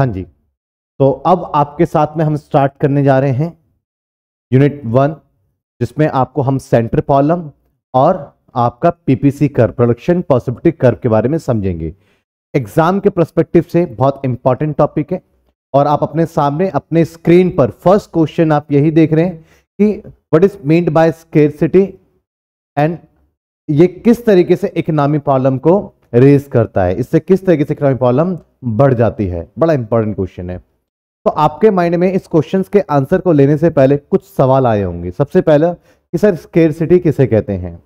हाँ जी तो अब आपके साथ में हम स्टार्ट करने जा रहे हैं यूनिट वन जिसमें आपको हम सेंटर पॉलम और आपका पीपीसी कर प्रोडक्शन पॉसिबिलिटी कर्व के बारे में समझेंगे एग्जाम के प्रस्पेक्टिव से बहुत इंपॉर्टेंट टॉपिक है और आप अपने सामने अपने स्क्रीन पर फर्स्ट क्वेश्चन आप यही देख रहे हैं कि what is meant by scarcity and ये किस तरीके से इकोनॉमी प्रॉब्लम को रेज करता है इससे किस तरीके से इकोनॉमी प्रॉब्लम बढ़ जाती है बड़ा इंपॉर्टेंट क्वेश्चन है तो आपके माइंड में इस क्वेश्चन के आंसर को लेने से पहले कुछ सवाल आए होंगे सबसे पहला कि सर स्केर सिटी किसे कहते हैं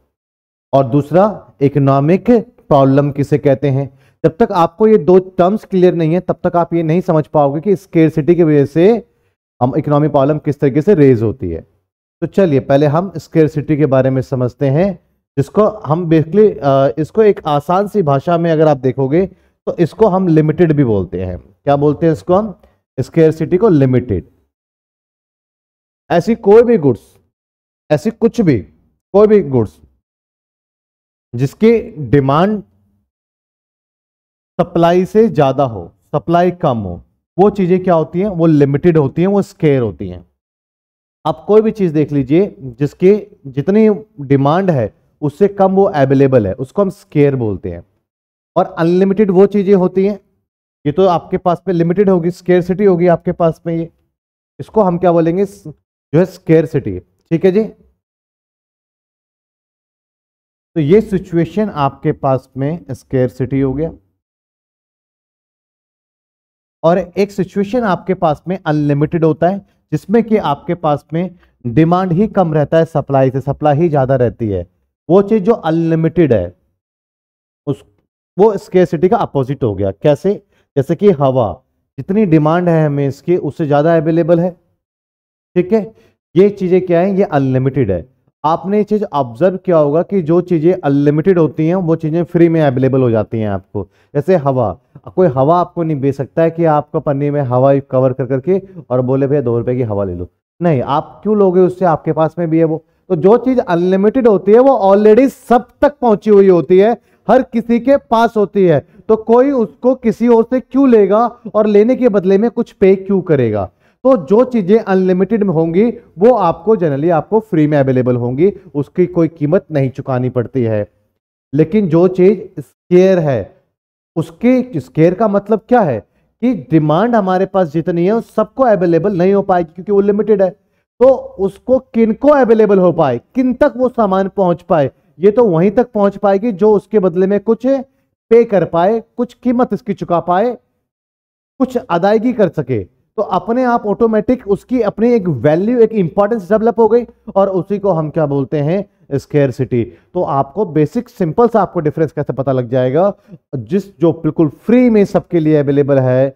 और दूसरा इकोनॉमिक प्रॉब्लम किसे कहते हैं जब तक आपको ये दो टर्म्स क्लियर नहीं है तब तक आप ये नहीं समझ पाओगे कि स्केर सिटी की वजह से हम इकोनॉमिक प्रॉब्लम किस तरीके से रेज होती है तो चलिए पहले हम स्केर सिटी के बारे में समझते हैं जिसको हम बेसिकली इसको एक आसान सी भाषा में अगर आप देखोगे तो इसको हम लिमिटेड भी बोलते हैं क्या बोलते हैं इसको हम स्केयर को लिमिटेड ऐसी कोई भी गुड्स ऐसी कुछ भी कोई भी गुड्स जिसकी डिमांड सप्लाई से ज्यादा हो सप्लाई कम हो वो चीजें क्या होती हैं वो लिमिटेड होती हैं वो स्केयर होती हैं आप कोई भी चीज देख लीजिए जिसकी जितनी डिमांड है उससे कम वो अवेलेबल है उसको हम स्केयर बोलते हैं और अनलिमिटेड वो चीज़ें होती हैं ये तो आपके पास में लिमिटेड होगी स्केयर होगी आपके पास में ये इसको हम क्या बोलेंगे जो है स्केयर ठीक है जी तो ये सिचुएशन आपके पास में सिटी हो गया और एक सिचुएशन आपके पास में अनलिमिटेड होता है जिसमें कि आपके पास में डिमांड ही कम रहता है सप्लाई से सप्लाई ही ज़्यादा रहती है वो चीज़ जो अनलिमिटेड है उस वो स्केसिटी का अपोजिट हो गया कैसे जैसे कि हवा जितनी डिमांड है हमें इसकी उससे ज़्यादा अवेलेबल है ठीक है ये चीज़ें क्या है ये अनलिमिटेड है आपने ये चीज़ ऑब्जर्व किया होगा कि जो चीज़ें अनलिमिटेड होती हैं वो चीज़ें फ्री में अवेलेबल हो जाती हैं आपको जैसे हवा कोई हवा आपको नहीं बेच सकता है कि आपको पन्नी में हवा कवर कर करके और बोले भैया दो रुपए की हवा ले लो नहीं आप क्यों लोगे उससे आपके पास में भी है वो तो जो चीज़ अनलिमिटेड होती है वो ऑलरेडी सब तक पहुंची हुई होती है हर किसी के पास होती है तो कोई उसको किसी और से क्यों लेगा और लेने के बदले में कुछ पे क्यों करेगा तो जो चीज़ें अनलिमिटेड में होंगी वो आपको जनरली आपको फ्री में अवेलेबल होंगी उसकी कोई कीमत नहीं चुकानी पड़ती है लेकिन जो चीज़ स्केयर है उसके स्केयर का मतलब क्या है कि डिमांड हमारे पास जितनी है सबको अवेलेबल नहीं हो पाएगी क्योंकि वो लिमिटेड है तो उसको किनको अवेलेबल हो पाए किन तक वो सामान पहुंच पाए ये तो वहीं तक पहुंच पाएगी जो उसके बदले में कुछ पे कर पाए कुछ कीमत इसकी चुका पाए कुछ अदायगी कर सके तो अपने आप ऑटोमेटिक उसकी अपनी एक वैल्यू एक इंपॉर्टेंस डेवलप हो गई और उसी को हम क्या बोलते हैं स्केयर सिटी तो आपको बेसिक सिंपल सा आपको डिफरेंस कैसे पता लग जाएगा जिस जो बिल्कुल फ्री में सबके लिए अवेलेबल है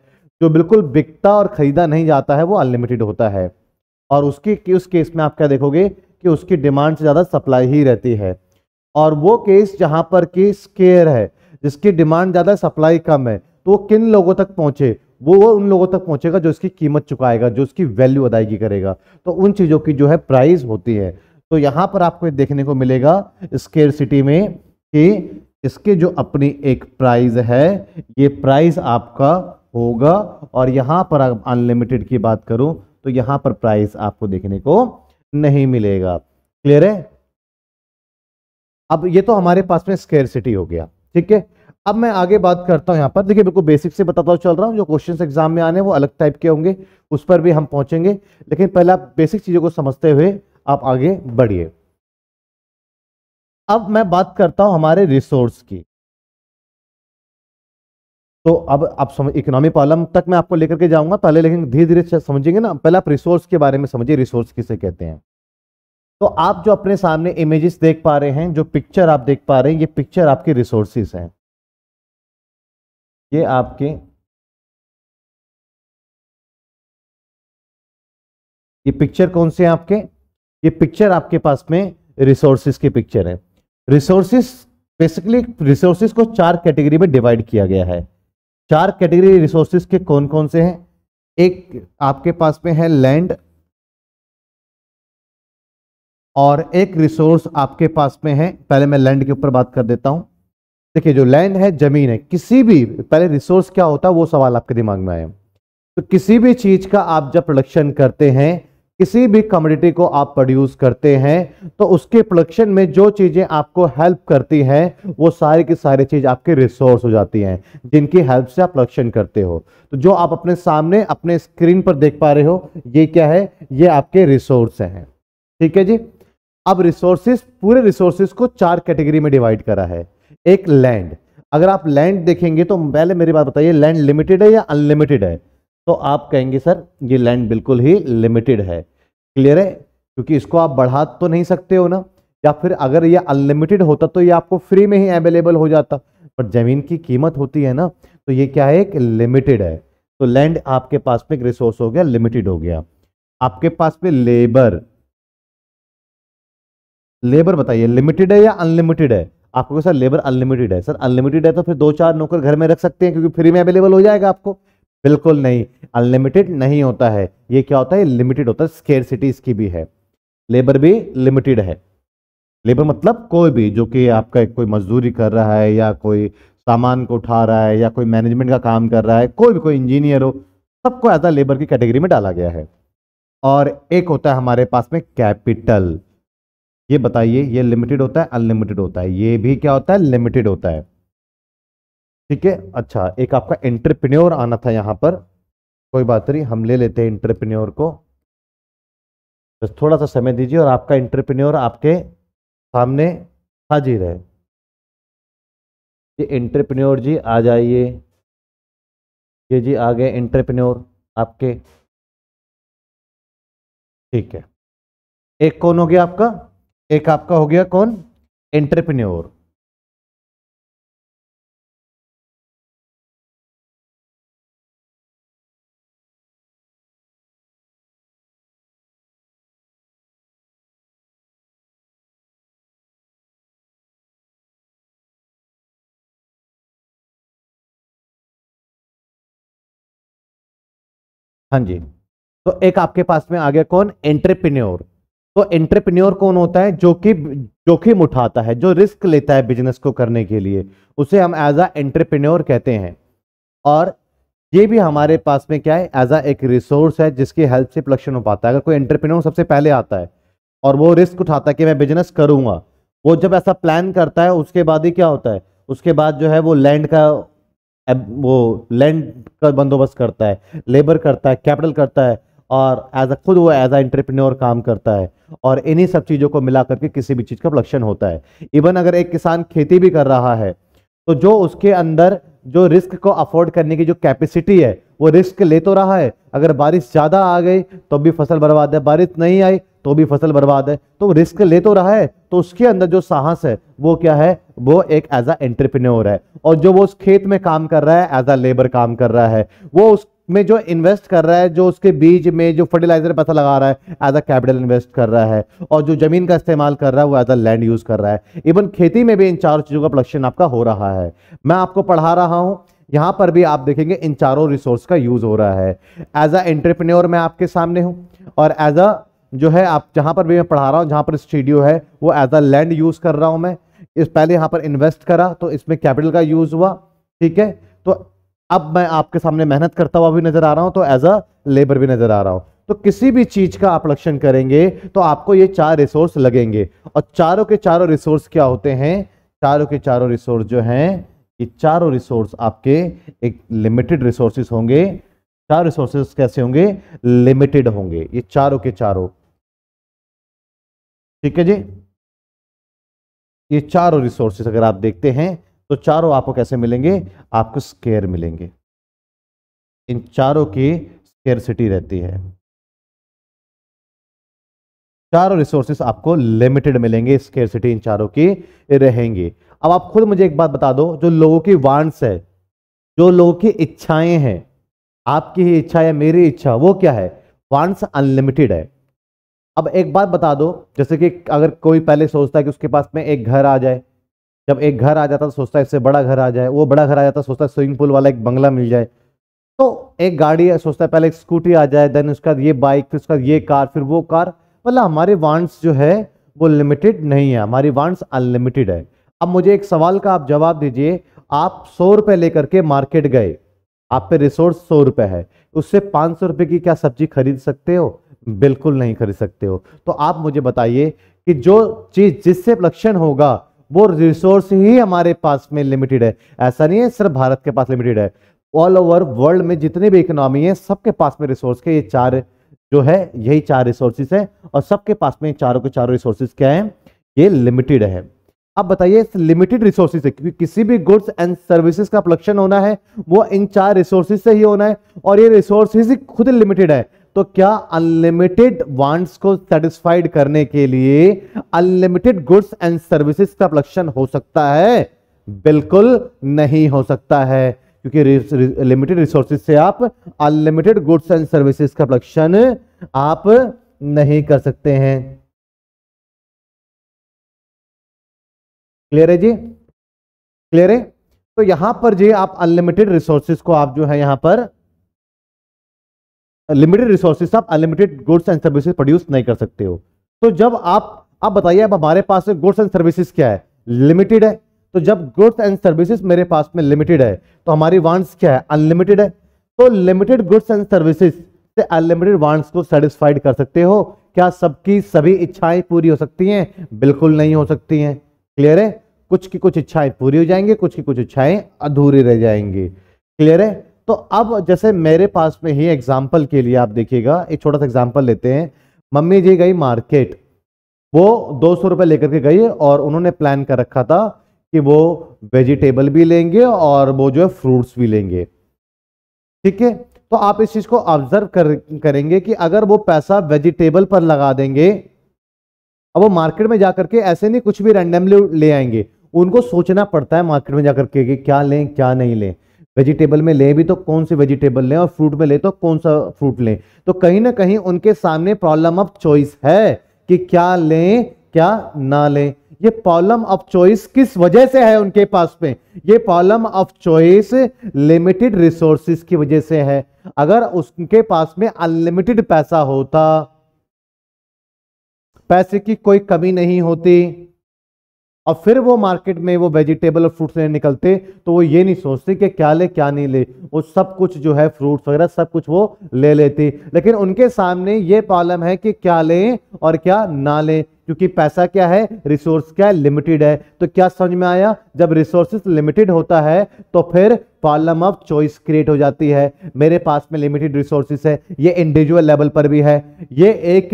जो बिल्कुल बिकता और खरीदा नहीं जाता है वो अनलिमिटेड होता है और उसकी उस केस में आप क्या देखोगे कि उसकी डिमांड से ज़्यादा सप्लाई ही रहती है और वो केस जहां पर कि स्केयर है जिसकी डिमांड ज़्यादा सप्लाई कम है तो वो किन लोगों तक पहुंचे वो उन लोगों तक पहुंचेगा जो इसकी कीमत चुकाएगा जो उसकी वैल्यू अदायगी करेगा तो उन चीज़ों की जो है प्राइस होती है तो यहाँ पर आपको देखने को मिलेगा स्केयर सिटी में कि इसके जो अपनी एक प्राइस है ये प्राइस आपका होगा और यहाँ पर अनलिमिटेड की बात करूँ तो यहाँ पर प्राइस आपको देखने को नहीं मिलेगा क्लियर है अब ये तो हमारे पास में सिटी हो गया ठीक है अब मैं आगे बात करता हूं यहाँ पर देखिए बिल्कुल बेसिक से बताता हुआ चल रहा हूं जो क्वेश्चंस एग्जाम में आने वो अलग टाइप के होंगे उस पर भी हम पहुंचेंगे लेकिन पहले आप बेसिक चीज़ों को समझते हुए आप आगे बढ़िए अब मैं बात करता हूं हमारे रिसोर्स की तो अब आप समझ इकोनॉमी प्रॉब्लम तक मैं आपको लेकर के जाऊंगा पहले लेकिन धीरे धीरे समझेंगे ना पहले आप रिसोर्स के बारे में समझिए रिसोर्स किसे कहते हैं तो आप जो अपने सामने इमेजेस देख पा रहे हैं जो पिक्चर आप देख पा रहे हैं ये पिक्चर आपके रिसोर्सेस हैं ये आपके ये पिक्चर कौन से हैं आपके ये पिक्चर आपके पास में रिसोर्सिस के पिक्चर है रिसोर्सिस बेसिकली रिसोर्सिस को चार कैटेगरी में डिवाइड किया गया है चार कैटेगरी रिसोर्सिस के कौन कौन से हैं एक आपके पास में है लैंड और एक रिसोर्स आपके पास में है पहले मैं लैंड के ऊपर बात कर देता हूं देखिए जो लैंड है जमीन है किसी भी पहले रिसोर्स क्या होता है वो सवाल आपके दिमाग में आए तो किसी भी चीज का आप जब प्रोडक्शन करते हैं किसी भी कम्युनिटी को आप प्रोड्यूस करते हैं तो उसके प्रोडक्शन में जो चीज़ें आपको हेल्प करती हैं वो सारी की सारी चीज़ आपके रिसोर्स हो जाती हैं जिनकी हेल्प से आप प्रोडक्शन करते हो तो जो आप अपने सामने अपने स्क्रीन पर देख पा रहे हो ये क्या है ये आपके रिसोर्स हैं ठीक है जी अब रिसोर्सिस पूरे रिसोर्सेज को चार कैटेगरी में डिवाइड करा है एक लैंड अगर आप लैंड देखेंगे तो पहले मेरी बात बताइए लैंड लिमिटेड है या अनलिमिटेड है तो आप कहेंगे सर ये लैंड बिल्कुल ही लिमिटेड है क्लियर है क्योंकि इसको आप बढ़ा तो नहीं सकते हो ना या फिर अगर ये अनलिमिटेड होता तो ये आपको फ्री में ही अवेलेबल हो जाता पर ज़मीन की कीमत होती है ना तो ये क्या है एक लिमिटेड है तो लैंड आपके पास में एक रिसोर्स हो गया लिमिटेड हो गया आपके पास में लेबर लेबर बताइए लिमिटेड है या अनलिमिटेड है आपको सर लेबर अनलिमिटेड है सर अनलिमिटेड है तो फिर दो चार नौकर घर में रख सकते हैं क्योंकि फ्री में अवेलेबल हो जाएगा आपको बिल्कुल नहीं अनलिमिटेड नहीं होता है ये क्या होता है लिमिटेड होता है स्केयर इसकी भी है लेबर भी लिमिटेड है लेबर मतलब कोई भी जो कि आपका कोई मजदूरी कर रहा है या कोई सामान को उठा रहा है या कोई मैनेजमेंट का काम कर रहा है कोई भी कोई इंजीनियर हो सबको एज लेबर की कैटेगरी में डाला गया है और एक होता है हमारे पास में कैपिटल ये बताइए ये लिमिटेड होता है अनलिमिटेड होता है ये भी क्या होता है लिमिटेड होता है ठीक है अच्छा एक आपका एंटरप्रेन्योर आना था यहाँ पर कोई बात नहीं हम ले लेते हैं इंटरप्रेन्योर को बस तो थोड़ा सा समय दीजिए और आपका इंटरप्रेन्योर आपके सामने हाजिर है ये इंटरप्रेन्योर जी आ जाइए ये जी आ गए इंटरप्रेन्योर आपके ठीक है एक कौन हो गया आपका एक आपका हो गया कौन एंटरप्रेन्योर हाँ जी तो एक आपके पास में आ गया कौन एंटरप्रेन्योर तो एंटरप्रेन्योर कौन होता है जो कि जोखिम उठाता है जो रिस्क लेता है बिजनेस को करने के लिए उसे हम एज अ एंटरप्रेन्योर कहते हैं और ये भी हमारे पास में क्या है एज अ एक रिसोर्स है जिसकी हेल्प से प्रोडक्शन हो पाता है अगर कोई एंटरप्रेन्योर सबसे पहले आता है और वो रिस्क उठाता है कि मैं बिजनेस करूंगा वो जब ऐसा प्लान करता है उसके बाद ही क्या होता है उसके बाद जो है वो लैंड का वो लैंड का बंदोबस्त करता है लेबर करता है कैपिटल करता है और एज अ खुद वो एज अ एंटरप्रेन्योर काम करता है और इन्हीं सब चीज़ों को मिला करके किसी भी चीज़ का प्रोडक्शन होता है इवन अगर एक किसान खेती भी कर रहा है तो जो उसके अंदर जो रिस्क को अफोर्ड करने की जो कैपेसिटी है वो रिस्क ले तो रहा है अगर बारिश ज़्यादा आ गई तो भी फसल बर्बाद है बारिश नहीं आई तो भी फसल बर्बाद है तो रिस्क ले तो रहा है तो उसके अंदर जो साहस है वो क्या है वो एक एज एंटरप्रेन्योर है और जो वो उस खेत में काम कर रहा है एज अ लेबर काम कर रहा है वो उसमें जो इन्वेस्ट कर रहा है जो उसके बीज में जो फर्टिलाइजर पैसा लगा रहा है एज अ कैपिटल इन्वेस्ट कर रहा है और जो जमीन का इस्तेमाल कर रहा है वो एज अ लैंड यूज कर रहा है इवन खेती में भी इन चारों चीजों का प्रोडक्शन आपका हो रहा है मैं आपको पढ़ा रहा हूं यहां पर भी आप देखेंगे इन चारों रिसोर्स का यूज हो रहा है एज अ एंटरप्रेन्योर मैं आपके सामने हूं और एज अ जो है आप जहाँ पर भी मैं पढ़ा रहा हूँ जहाँ पर स्टूडियो है वो एज अ लैंड यूज़ कर रहा हूँ मैं इस पहले यहाँ पर इन्वेस्ट करा तो इसमें कैपिटल का यूज़ हुआ ठीक है तो अब मैं आपके सामने मेहनत करता हुआ भी नज़र आ रहा हूँ तो एज अ लेबर भी नज़र आ रहा हूँ तो किसी भी चीज़ का आप लक्षण करेंगे तो आपको ये चार रिसोर्स लगेंगे और चारों के चारों रिसोर्स क्या होते हैं चारों के चारों रिसोर्स जो हैं ये चारों रिसोर्स आपके एक लिमिटेड रिसोर्सेज होंगे चार रिसोर्सेज कैसे होंगे लिमिटेड होंगे ये चारों के चारों ठीक है जी ये चारों रिसोर्सेस अगर आप देखते हैं तो चारों आपको कैसे मिलेंगे आपको स्केयर मिलेंगे इन चारों की स्केयर सिटी रहती है चारों रिसोर्सेस आपको लिमिटेड मिलेंगे स्केयर सिटी इन चारों की रहेंगे अब आप खुद मुझे एक बात बता दो जो लोगों की वांट्स है जो लोगों की इच्छाएं हैं आपकी ही इच्छा या मेरी इच्छा वो क्या है वांट्स अनलिमिटेड है अब एक बात बता दो जैसे कि अगर कोई पहले सोचता है कि उसके पास में एक घर आ जाए जब एक घर आ जाता तो सोचता है इससे बड़ा घर आ जाए वो बड़ा घर आ जाता सोचता है स्विमिंग पूल वाला एक बंगला मिल जाए तो एक गाड़ी सोचता है पहले एक स्कूटी आ जाए देन उसके बाद ये बाइक फिर उसका ये कार फिर वो कार मतलब हमारे वांट्स जो है वो लिमिटेड नहीं है हमारी वांट्स अनलिमिटेड है अब मुझे एक सवाल का आप जवाब दीजिए आप सौ रुपये लेकर के मार्केट गए आप पे रिसोर्स सौ रुपये है उससे पाँच सौ रुपये की क्या सब्जी खरीद सकते हो बिल्कुल नहीं खरीद सकते हो तो आप मुझे बताइए कि जो चीज जिससे लक्षण होगा वो रिसोर्स ही हमारे पास में लिमिटेड है ऐसा नहीं है सिर्फ भारत के पास लिमिटेड है ऑल ओवर वर्ल्ड में जितनी भी इकोनॉमी है सबके पास में रिसोर्स के ये चार जो है यही चार रिसोर्सिस है और सबके पास में चारों के चारों रिसोर्सिस क्या है ये लिमिटेड है अब बताइए इस लिमिटेड रिसोर्सेज से क्योंकि किसी भी गुड्स एंड सर्विसेज का प्रोडक्शन होना है वो इन चार रिसोर्सेज से ही होना है और ये रिसोर्सेज ही खुद लिमिटेड है तो क्या अनलिमिटेड वांट्स को सेटिस्फाइड करने के लिए अनलिमिटेड गुड्स एंड सर्विसेज का प्रोडक्शन हो सकता है बिल्कुल नहीं हो सकता है क्योंकि लिमिटेड रिसोर्सेज से आप अनलिमिटेड गुड्स एंड सर्विसेज का प्रोडक्शन आप नहीं कर सकते हैं क्लियर है जी क्लियर है तो यहां पर जी आप अनलिमिटेड रिसोर्सेज को आप जो है यहां पर लिमिटेड रिसोर्सेज आप unlimited goods and services produce नहीं कर सकते हो तो जब आप आप बताइए अब हमारे पास गुड्स एंड सर्विसेज क्या है लिमिटेड है तो जब गुड्स एंड सर्विसेज मेरे पास में लिमिटेड है तो हमारी वांट्स क्या है अनलिमिटेड है तो लिमिटेड गुड्स एंड सर्विसेज से अनलिमिटेड वांट्स को सेटिस्फाइड कर सकते हो क्या सबकी सभी इच्छाएं पूरी हो सकती हैं बिल्कुल नहीं हो सकती हैं क्लियर है कुछ की कुछ इच्छाएं पूरी हो जाएंगी कुछ की कुछ इच्छाएं अधूरी रह जाएंगी क्लियर है तो अब जैसे मेरे पास में ही एग्जाम्पल के लिए आप देखिएगा एक छोटा सा एग्जाम्पल लेते हैं मम्मी जी गई मार्केट वो दो सौ रुपये लेकर के गई और उन्होंने प्लान कर रखा था कि वो वेजिटेबल भी लेंगे और वो जो है फ्रूट्स भी लेंगे ठीक है तो आप इस चीज़ को ऑब्जर्व कर, करेंगे कि अगर वो पैसा वेजिटेबल पर लगा देंगे अब वो मार्केट में जाकर के ऐसे नहीं कुछ भी रैंडमली ले आएंगे उनको सोचना पड़ता है मार्केट में जाकर के कि क्या लें क्या नहीं लें वेजिटेबल में लें भी तो कौन सी वेजिटेबल लें और फ्रूट में लें तो कौन सा फ्रूट लें तो कहीं ना कहीं उनके सामने प्रॉब्लम ऑफ चॉइस है कि क्या लें क्या ना लें ये प्रॉब्लम ऑफ चॉइस किस वजह से है उनके पास में ये problem of choice limited resources की वजह से है अगर उसके पास में अनलिमिटेड पैसा होता पैसे की कोई कमी नहीं होती और फिर वो मार्केट में वो वेजिटेबल और फ्रूट्स लेने निकलते तो वो ये नहीं सोचते कि क्या ले क्या नहीं ले वो सब कुछ जो है फ्रूट्स वगैरह सब कुछ वो ले लेते लेकिन उनके सामने ये प्रॉब्लम है कि क्या लें और क्या ना लें क्योंकि पैसा क्या है रिसोर्स क्या है लिमिटेड है तो क्या समझ में आया जब रिसोर्सेस लिमिटेड होता है तो फिर कॉलम ऑफ चॉइस क्रिएट हो जाती है मेरे पास में लिमिटेड रिसोर्सिस है ये इंडिविजुअल लेवल पर भी है ये एक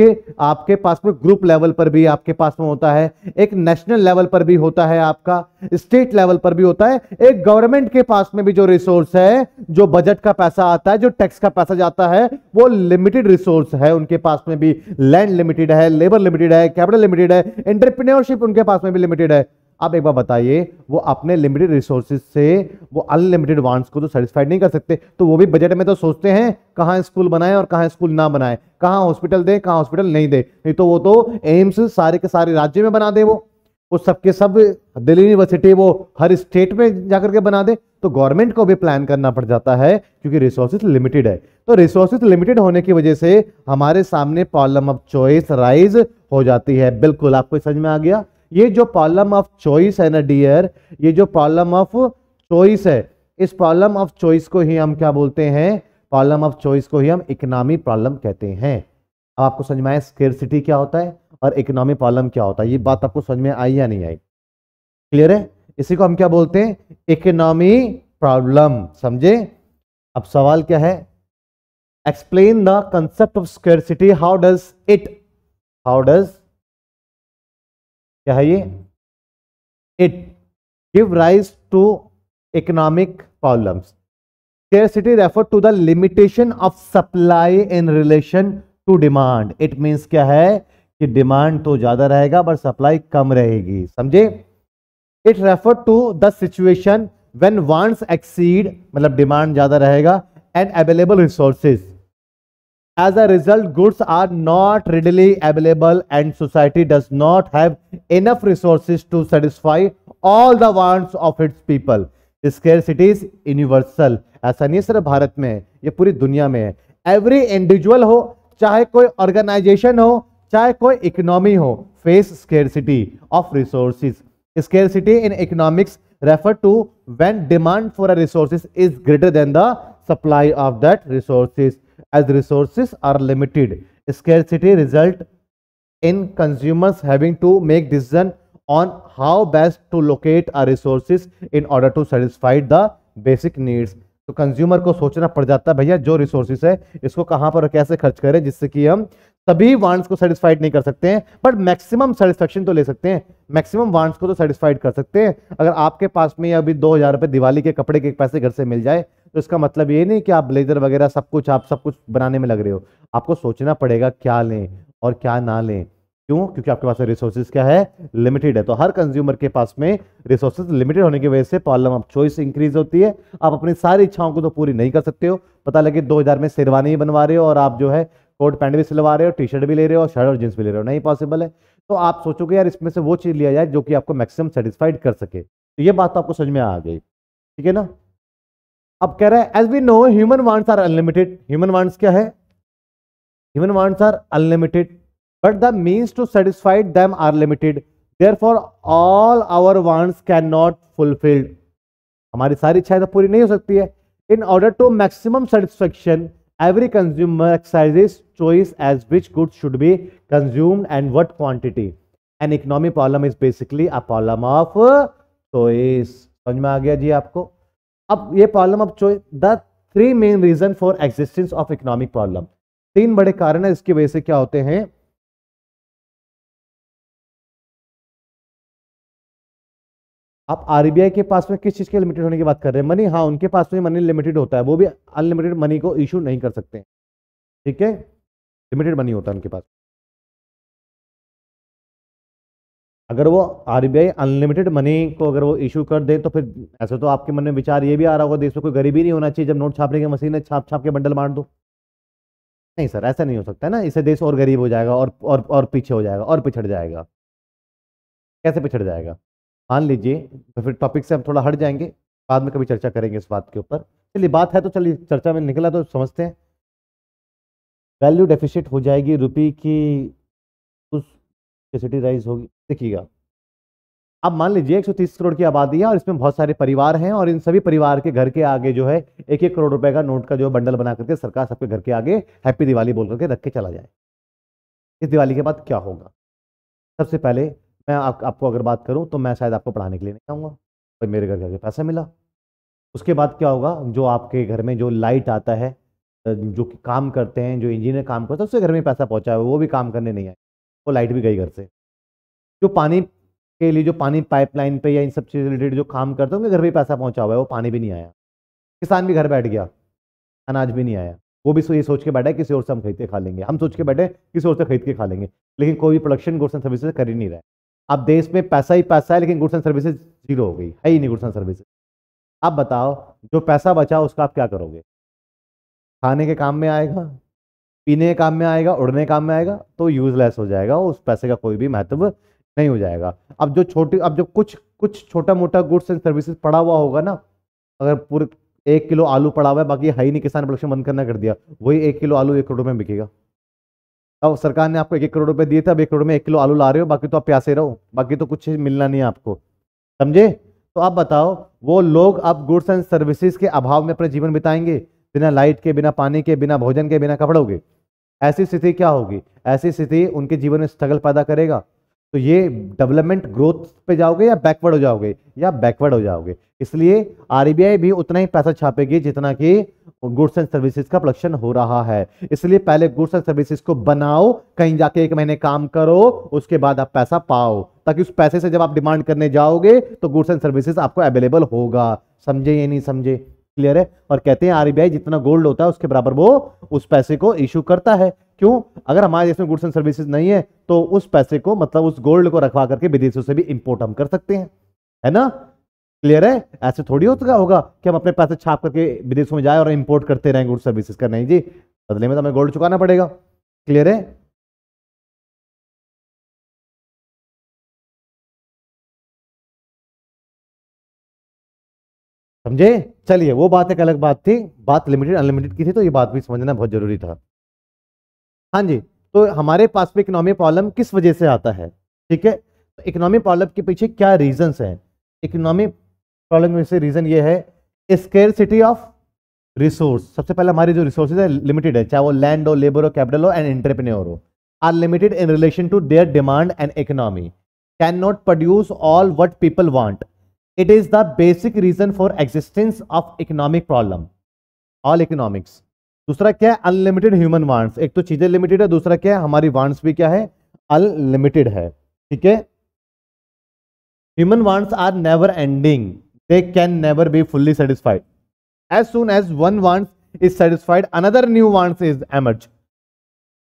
आपके पास में ग्रुप लेवल पर भी आपके पास में होता है एक नेशनल लेवल पर भी होता है आपका स्टेट लेवल पर भी होता है एक गवर्नमेंट के पास में भी जो रिसोर्स है जो बजट का पैसा आता है जो टैक्स का पैसा जाता है वो लिमिटेड रिसोर्स है उनके पास में भी लैंड लिमिटेड है लेबर लिमिटेड है कैपिटल लिमिटेड है एंटरप्रीनियरशिप उनके पास में भी लिमिटेड है आप एक बार बताइए वो अपने लिमिटेड रिसोर्सेज से वो अनलिमिटेड वांट्स को तो सेटिस्फाइड नहीं कर सकते तो वो भी बजट में तो सोचते हैं कहाँ स्कूल बनाए और कहाँ स्कूल ना बनाए कहाँ हॉस्पिटल दे कहाँ हॉस्पिटल नहीं दे नहीं तो वो तो एम्स सारे के सारे राज्य में बना दे वो वो सबके सब दिल्ली यूनिवर्सिटी वो हर स्टेट में जाकर के बना दे तो गवर्नमेंट को भी प्लान करना पड़ जाता है क्योंकि रिसोर्सेज लिमिटेड है तो रिसोर्सेज लिमिटेड होने की वजह से हमारे सामने प्रॉब्लम ऑफ चॉइस राइज हो जाती है बिल्कुल आपको समझ में आ गया ये जो प्रॉब्लम ऑफ चॉइस है ना डियर ये जो प्रॉब्लम ऑफ चॉइस है इस प्रॉब्लम ऑफ चॉइस को ही हम क्या बोलते हैं प्रॉब्लम ऑफ चॉइस को ही हम इकोनॉमी प्रॉब्लम कहते हैं अब आपको समझ में आए स्केरसिटी क्या होता है और इकोनॉमी प्रॉब्लम क्या होता है ये बात आपको समझ में आई या नहीं आई क्लियर है इसी को हम क्या बोलते हैं इकोनॉमी प्रॉब्लम समझे अब सवाल क्या है explain the concept of scarcity how does it how does क्या है ये it give rise to economic problems city refer to the limitation of supply in relation to demand it means क्या है कि डिमांड तो ज्यादा रहेगा बट सप्लाई कम रहेगी समझे it refer to the situation when wants exceed मतलब डिमांड ज्यादा रहेगा and available resources As a result, goods are not readily available and society does not have enough resources to satisfy all the wants of its people. Scarcity is universal. ऐसा नहीं सिर्फ भारत में ये पूरी दुनिया में है एवरी इंडिविजुअल हो चाहे कोई ऑर्गेनाइजेशन हो चाहे कोई इकोनॉमी हो face scarcity of resources scarcity in economics refer to when demand for a resources is greater than the supply of that resources as resources are limited. Scarcity result in consumers having to make decision on how best to locate our resources in order to satisfy the basic needs. तो consumer को सोचना पड़ जाता है भैया जो resources है इसको कहां पर कैसे खर्च करें जिससे कि हम सभी वांट्स को सेटिस्फाइड नहीं कर सकते हैं बट मैक्सिमम सेटिस्फेक्शन तो ले सकते हैं मैक्सिमम वांट्स को तो सेटिस्फाइड कर सकते हैं अगर आपके पास में अभी दो हजार रुपये दिवाली के कपड़े के पैसे घर से मिल जाए तो इसका मतलब ये नहीं कि आप ब्लेजर वगैरह सब कुछ आप सब कुछ बनाने में लग रहे हो आपको सोचना पड़ेगा क्या लें और क्या ना लें क्यों क्योंकि आपके पास रिसोर्सेज क्या है लिमिटेड है तो हर कंज्यूमर के पास में रिसोर्सेज लिमिटेड होने की वजह से प्रॉब्लम ऑफ चॉइस इंक्रीज होती है आप अपनी सारी इच्छाओं को तो पूरी नहीं कर सकते हो पता लगे दो में शेरवानी बनवा रहे हो और आप जो है कोट पैंट भी सिलवा रहे हो टी शर्ट भी ले रहे हो शर्ट और जींस भी ले रहे हो नहीं पॉसिबल है तो आप सोचोगे यार इसमें से वो चीज़ लिया जाए जो कि आपको मैक्सिमम सेटिस्फाइड कर सके तो ये बात तो आपको समझ में आ गई ठीक है ना अब कह रहा है as we know human wants are unlimited human wants क्या है human wants are unlimited but the means to satisfy them are limited therefore all our wants can not fulfilled हमारी सारी इच्छाएं तो पूरी नहीं हो सकती है in order to maximum satisfaction every consumer exercises choice as which good should be consumed and what quantity an economy problem is basically a problem of choice समझ में आ गया जी आपको अब ये प्रॉब्लम अब चोइ the three main reason for existence of economic problem तीन बड़े कारण है इसकी वजह से क्या होते हैं आप आरबीआई e के पास में किस चीज के लिमिटेड होने की बात कर रहे हैं मनी हाँ उनके पास में मनी लिमिटेड होता है वो भी अनलिमिटेड मनी को इश्यू नहीं कर सकते ठीक है लिमिटेड मनी होता है उनके पास अगर वो आर अनलिमिटेड मनी को अगर वो इशू कर दे तो फिर ऐसे तो आपके मन में विचार ये भी आ रहा होगा देश में कोई गरीबी नहीं होना चाहिए जब नोट छापने की मशीन है छाप छाप के बंडल मार दो नहीं सर ऐसा नहीं हो सकता है ना इससे देश और गरीब हो जाएगा और और और पीछे हो जाएगा और पिछड़ जाएगा कैसे पिछड़ जाएगा मान लीजिए तो फिर टॉपिक से हम थोड़ा हट जाएंगे बाद में कभी चर्चा करेंगे इस बात के ऊपर चलिए बात है तो चलिए चर्चा में निकला तो समझते हैं वैल्यू डेफिशिट हो जाएगी रुपये की कैपेसिटी राइज होगी देखिएगा अब मान लीजिए 130 करोड़ की आबादी है और इसमें बहुत सारे परिवार हैं और इन सभी परिवार के घर के आगे जो है एक एक करोड़ रुपए का नोट का जो बंडल बना करके सरकार सबके घर के आगे हैप्पी दिवाली बोल करके रख के चला जाए इस दिवाली के बाद क्या होगा सबसे पहले मैं आप, आपको अगर बात करूं तो मैं शायद आपको पढ़ाने के लिए नहीं आऊँगा भाई मेरे घर के पैसा मिला उसके बाद क्या होगा जो आपके घर में जो लाइट आता है जो काम करते हैं जो इंजीनियर काम करते हैं उससे घर में पैसा पहुँचा हुआ वो भी काम करने नहीं आए वो लाइट भी गई घर से जो पानी के लिए जो पानी पाइपलाइन पे या इन सब चीज़ रिलेटेड जो काम करते हैं उनके घर भी पैसा पहुंचा हुआ है वो पानी भी नहीं आया किसान भी घर बैठ गया अनाज भी नहीं आया वो भी सो ये सोच के बैठा है किसी और से हम खरीद के खा लेंगे हम सोच के बैठे किसी और से खरीद के खा लेंगे लेकिन कोई भी प्रोडक्शन गुड्स एंड सर्विसेज कर ही नहीं रहा है अब देश में पैसा ही पैसा है लेकिन गुड्स एंड सर्विसेज जीरो हो गई है ही नहीं गुड्स एंड सर्विसेज आप बताओ जो पैसा बचा उसका आप क्या करोगे खाने के काम में आएगा पीने काम में आएगा उड़ने काम में आएगा तो यूजलेस हो जाएगा उस पैसे का कोई भी महत्व नहीं हो जाएगा अब जो छोटी अब जो कुछ कुछ छोटा मोटा गुड्स एंड सर्विसेज पड़ा हुआ होगा ना अगर पूरे एक किलो आलू पड़ा हुआ है बाकी हाई नहीं किसान प्रोडक्शन बंद करना कर दिया वही एक किलो आलू एक करोड़ में बिकेगा अब सरकार ने आपको एक एक करोड़ रुपए दिए थे अब एक करोड़ में एक किलो आलू ला रहे हो बाकी तो आप प्यासे रहो बाकी तो कुछ मिलना नहीं है आपको समझे तो आप बताओ वो लोग अब गुड्स एंड सर्विसेज के अभाव में अपने जीवन बिताएंगे बिना लाइट के बिना पानी के बिना भोजन के बिना कपड़ों के ऐसी स्थिति क्या होगी ऐसी स्थिति उनके जीवन में स्ट्रगल पैदा करेगा तो ये डेवलपमेंट ग्रोथ पे जाओगे या बैकवर्ड हो जाओगे या बैकवर्ड हो जाओगे इसलिए आरबीआई e भी उतना ही पैसा छापेगी जितना कि गुड्स एंड सर्विसेज का प्रोडक्शन हो रहा है इसलिए पहले गुड्स एंड सर्विसेज को बनाओ कहीं जाके एक महीने काम करो उसके बाद आप पैसा पाओ ताकि उस पैसे से जब आप डिमांड करने जाओगे तो गुड्स एंड सर्विसेज आपको अवेलेबल होगा समझे या नहीं समझे क्लियर है और कहते हैं आरबीआई e जितना गोल्ड होता है उसके बराबर वो उस पैसे को इश्यू करता है क्यों अगर हमारे देश में गुड्स एंड सर्विसेज नहीं है तो उस पैसे को मतलब उस गोल्ड को रखवा करके विदेशों से भी इंपोर्ट हम कर सकते हैं है ना क्लियर है ऐसे थोड़ी होता होगा कि हम अपने पैसे छाप करके विदेशों में जाए और इंपोर्ट करते रहें गुड्स सर्विसेज का नहीं जी बदले में तो हमें गोल्ड चुकाना पड़ेगा क्लियर है समझे चलिए वो बात एक अलग बात थी बात लिमिटेड अनलिमिटेड की थी तो ये बात भी समझना बहुत जरूरी था हाँ जी तो हमारे पास में इकोनॉमी प्रॉब्लम किस वजह से आता है ठीक है तो इकोनॉमी प्रॉब्लम के पीछे क्या रीजंस हैं इकोनॉमी प्रॉब्लम में से रीजन ये है स्केयर सिटी ऑफ रिसोर्स सबसे पहले हमारी जो रिसोर्सेज है लिमिटेड है चाहे वो लैंड हो लेबर हो कैपिटल हो एंड एंटरप्रेन्योर हो are limited in relation to their demand and economy can not produce all what people want it is the basic reason for existence of economic problem all economics दूसरा क्या है unlimited human wants एक तो चीजें limited है दूसरा क्या है हमारी वांट्स भी क्या है अनलिमिटेड है ठीक है human wants are never ending they can never be fully satisfied as soon as one wants is satisfied another new wants is emerge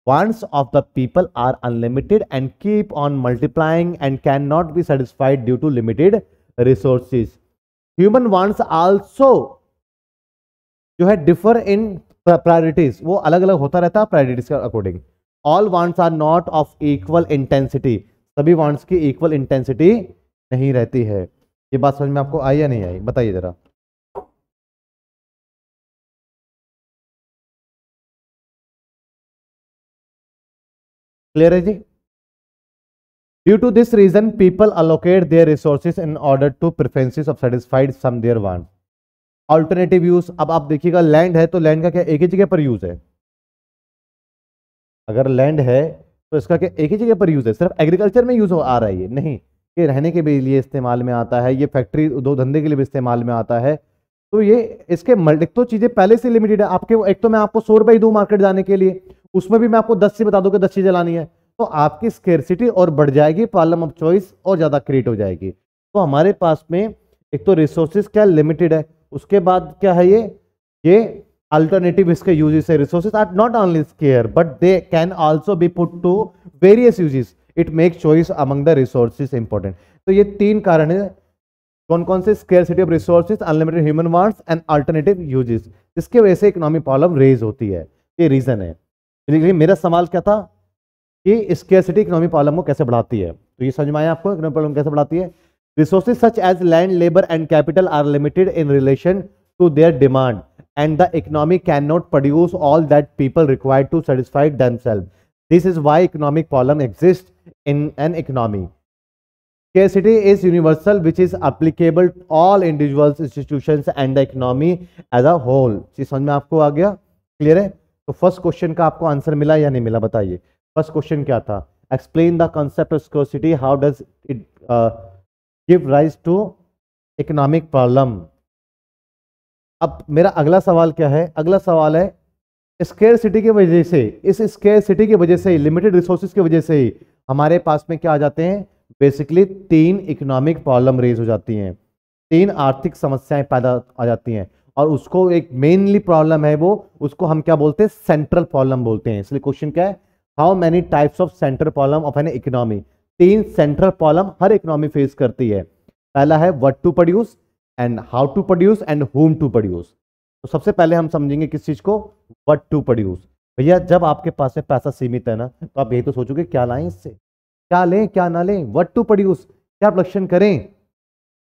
wants of the people are unlimited and keep on multiplying and can not be satisfied due to limited resources human wants also जो है differ in priorities वो अलग अलग होता रहता है priorities के according all wants are not of equal intensity सभी वांट्स की इक्वल इंटेंसिटी नहीं रहती है ये बात समझ में आपको आई या नहीं आई बताइए जरा क्लियर है जी Due to this reason, people allocate their resources in order to preferences of satisfied some their want. Alternative use अब आप देखिएगा लैंड है तो लैंड का क्या एक ही जगह पर यूज है अगर लैंड है तो इसका क्या एक ही जगह पर यूज है सिर्फ एग्रीकल्चर में यूज हो आ रहा है ये नहीं ये रहने के भी लिए इस्तेमाल में आता है ये फैक्ट्री दो धंधे के लिए भी इस्तेमाल में आता है तो ये इसके मल्टिक तो चीज़ें पहले से लिमिटेड है आपके एक तो मैं आपको सौ रुपए दू मार्केट जाने के लिए उसमें भी मैं आपको दस चीज़ बता दूँ कि दस चीज़ें लानी है तो आपकी स्केरसिटी और बढ़ जाएगी प्रॉब्लम ऑफ चॉइस और ज़्यादा क्रिएट हो जाएगी तो हमारे पास में एक तो रिसोर्सेज क्या लिमिटेड है उसके बाद क्या है ये ये अल्टरनेटिव इसके यूजेस है resources are not only scarce but they can also be put to various uses it make choice among the resource important तो ये तीन कारण है कौन कौन से scarcity of resource unlimited human wants and alternative uses जिसके वजह से इकोनॉमिक प्रॉब्लम रेज होती है ये रीजन है मेरा सवाल क्या था कि स्केसिटी इकोनॉमी प्रॉब्लम को कैसे बढ़ाती है तो ये समझ में आया आपको इकोनॉमी प्रॉब्लम कैसे बढ़ाती है resources such as land labour and capital are limited in relation to their demand and the economy can not produce all that people required to satisfied satisfy self this is why economic problem exist in an economy scarcity is universal which is applicable to all individuals institutions and the economy as a whole चीज समझ में आपको आ गया clear है तो first question का आपको answer मिला या नहीं मिला बताइए फर्स्ट क्वेश्चन क्या था explain the concept of scarcity how does it give rise to economic problem अब मेरा अगला सवाल क्या है अगला सवाल है स्केयर सिटी की वजह से इस स्केयर सिटी की वजह से लिमिटेड रिसोर्सेज की वजह से ही हमारे पास में क्या आ जाते हैं बेसिकली तीन इकोनॉमिक प्रॉब्लम रेज हो जाती हैं तीन आर्थिक समस्याएं पैदा आ जाती हैं और उसको एक मेनली प्रॉब्लम है वो उसको हम क्या बोलते हैं सेंट्रल प्रॉब्लम बोलते हैं इसलिए क्वेश्चन क्या है how many types of central problem of an economy तीन सेंट्रल प्रॉब्लम हर इकोनॉमी फेस करती है पहला है what to produce and how to produce and whom to produce तो सबसे पहले हम समझेंगे किस चीज़ को वट टू प्रोड्यूस भैया जब आपके पास में पैसा सीमित है ना तो आप यही तो सोचोगे क्या लाएं इससे क्या लें क्या ना लें वट टू प्रोड्यूस क्या प्रोडक्शन करें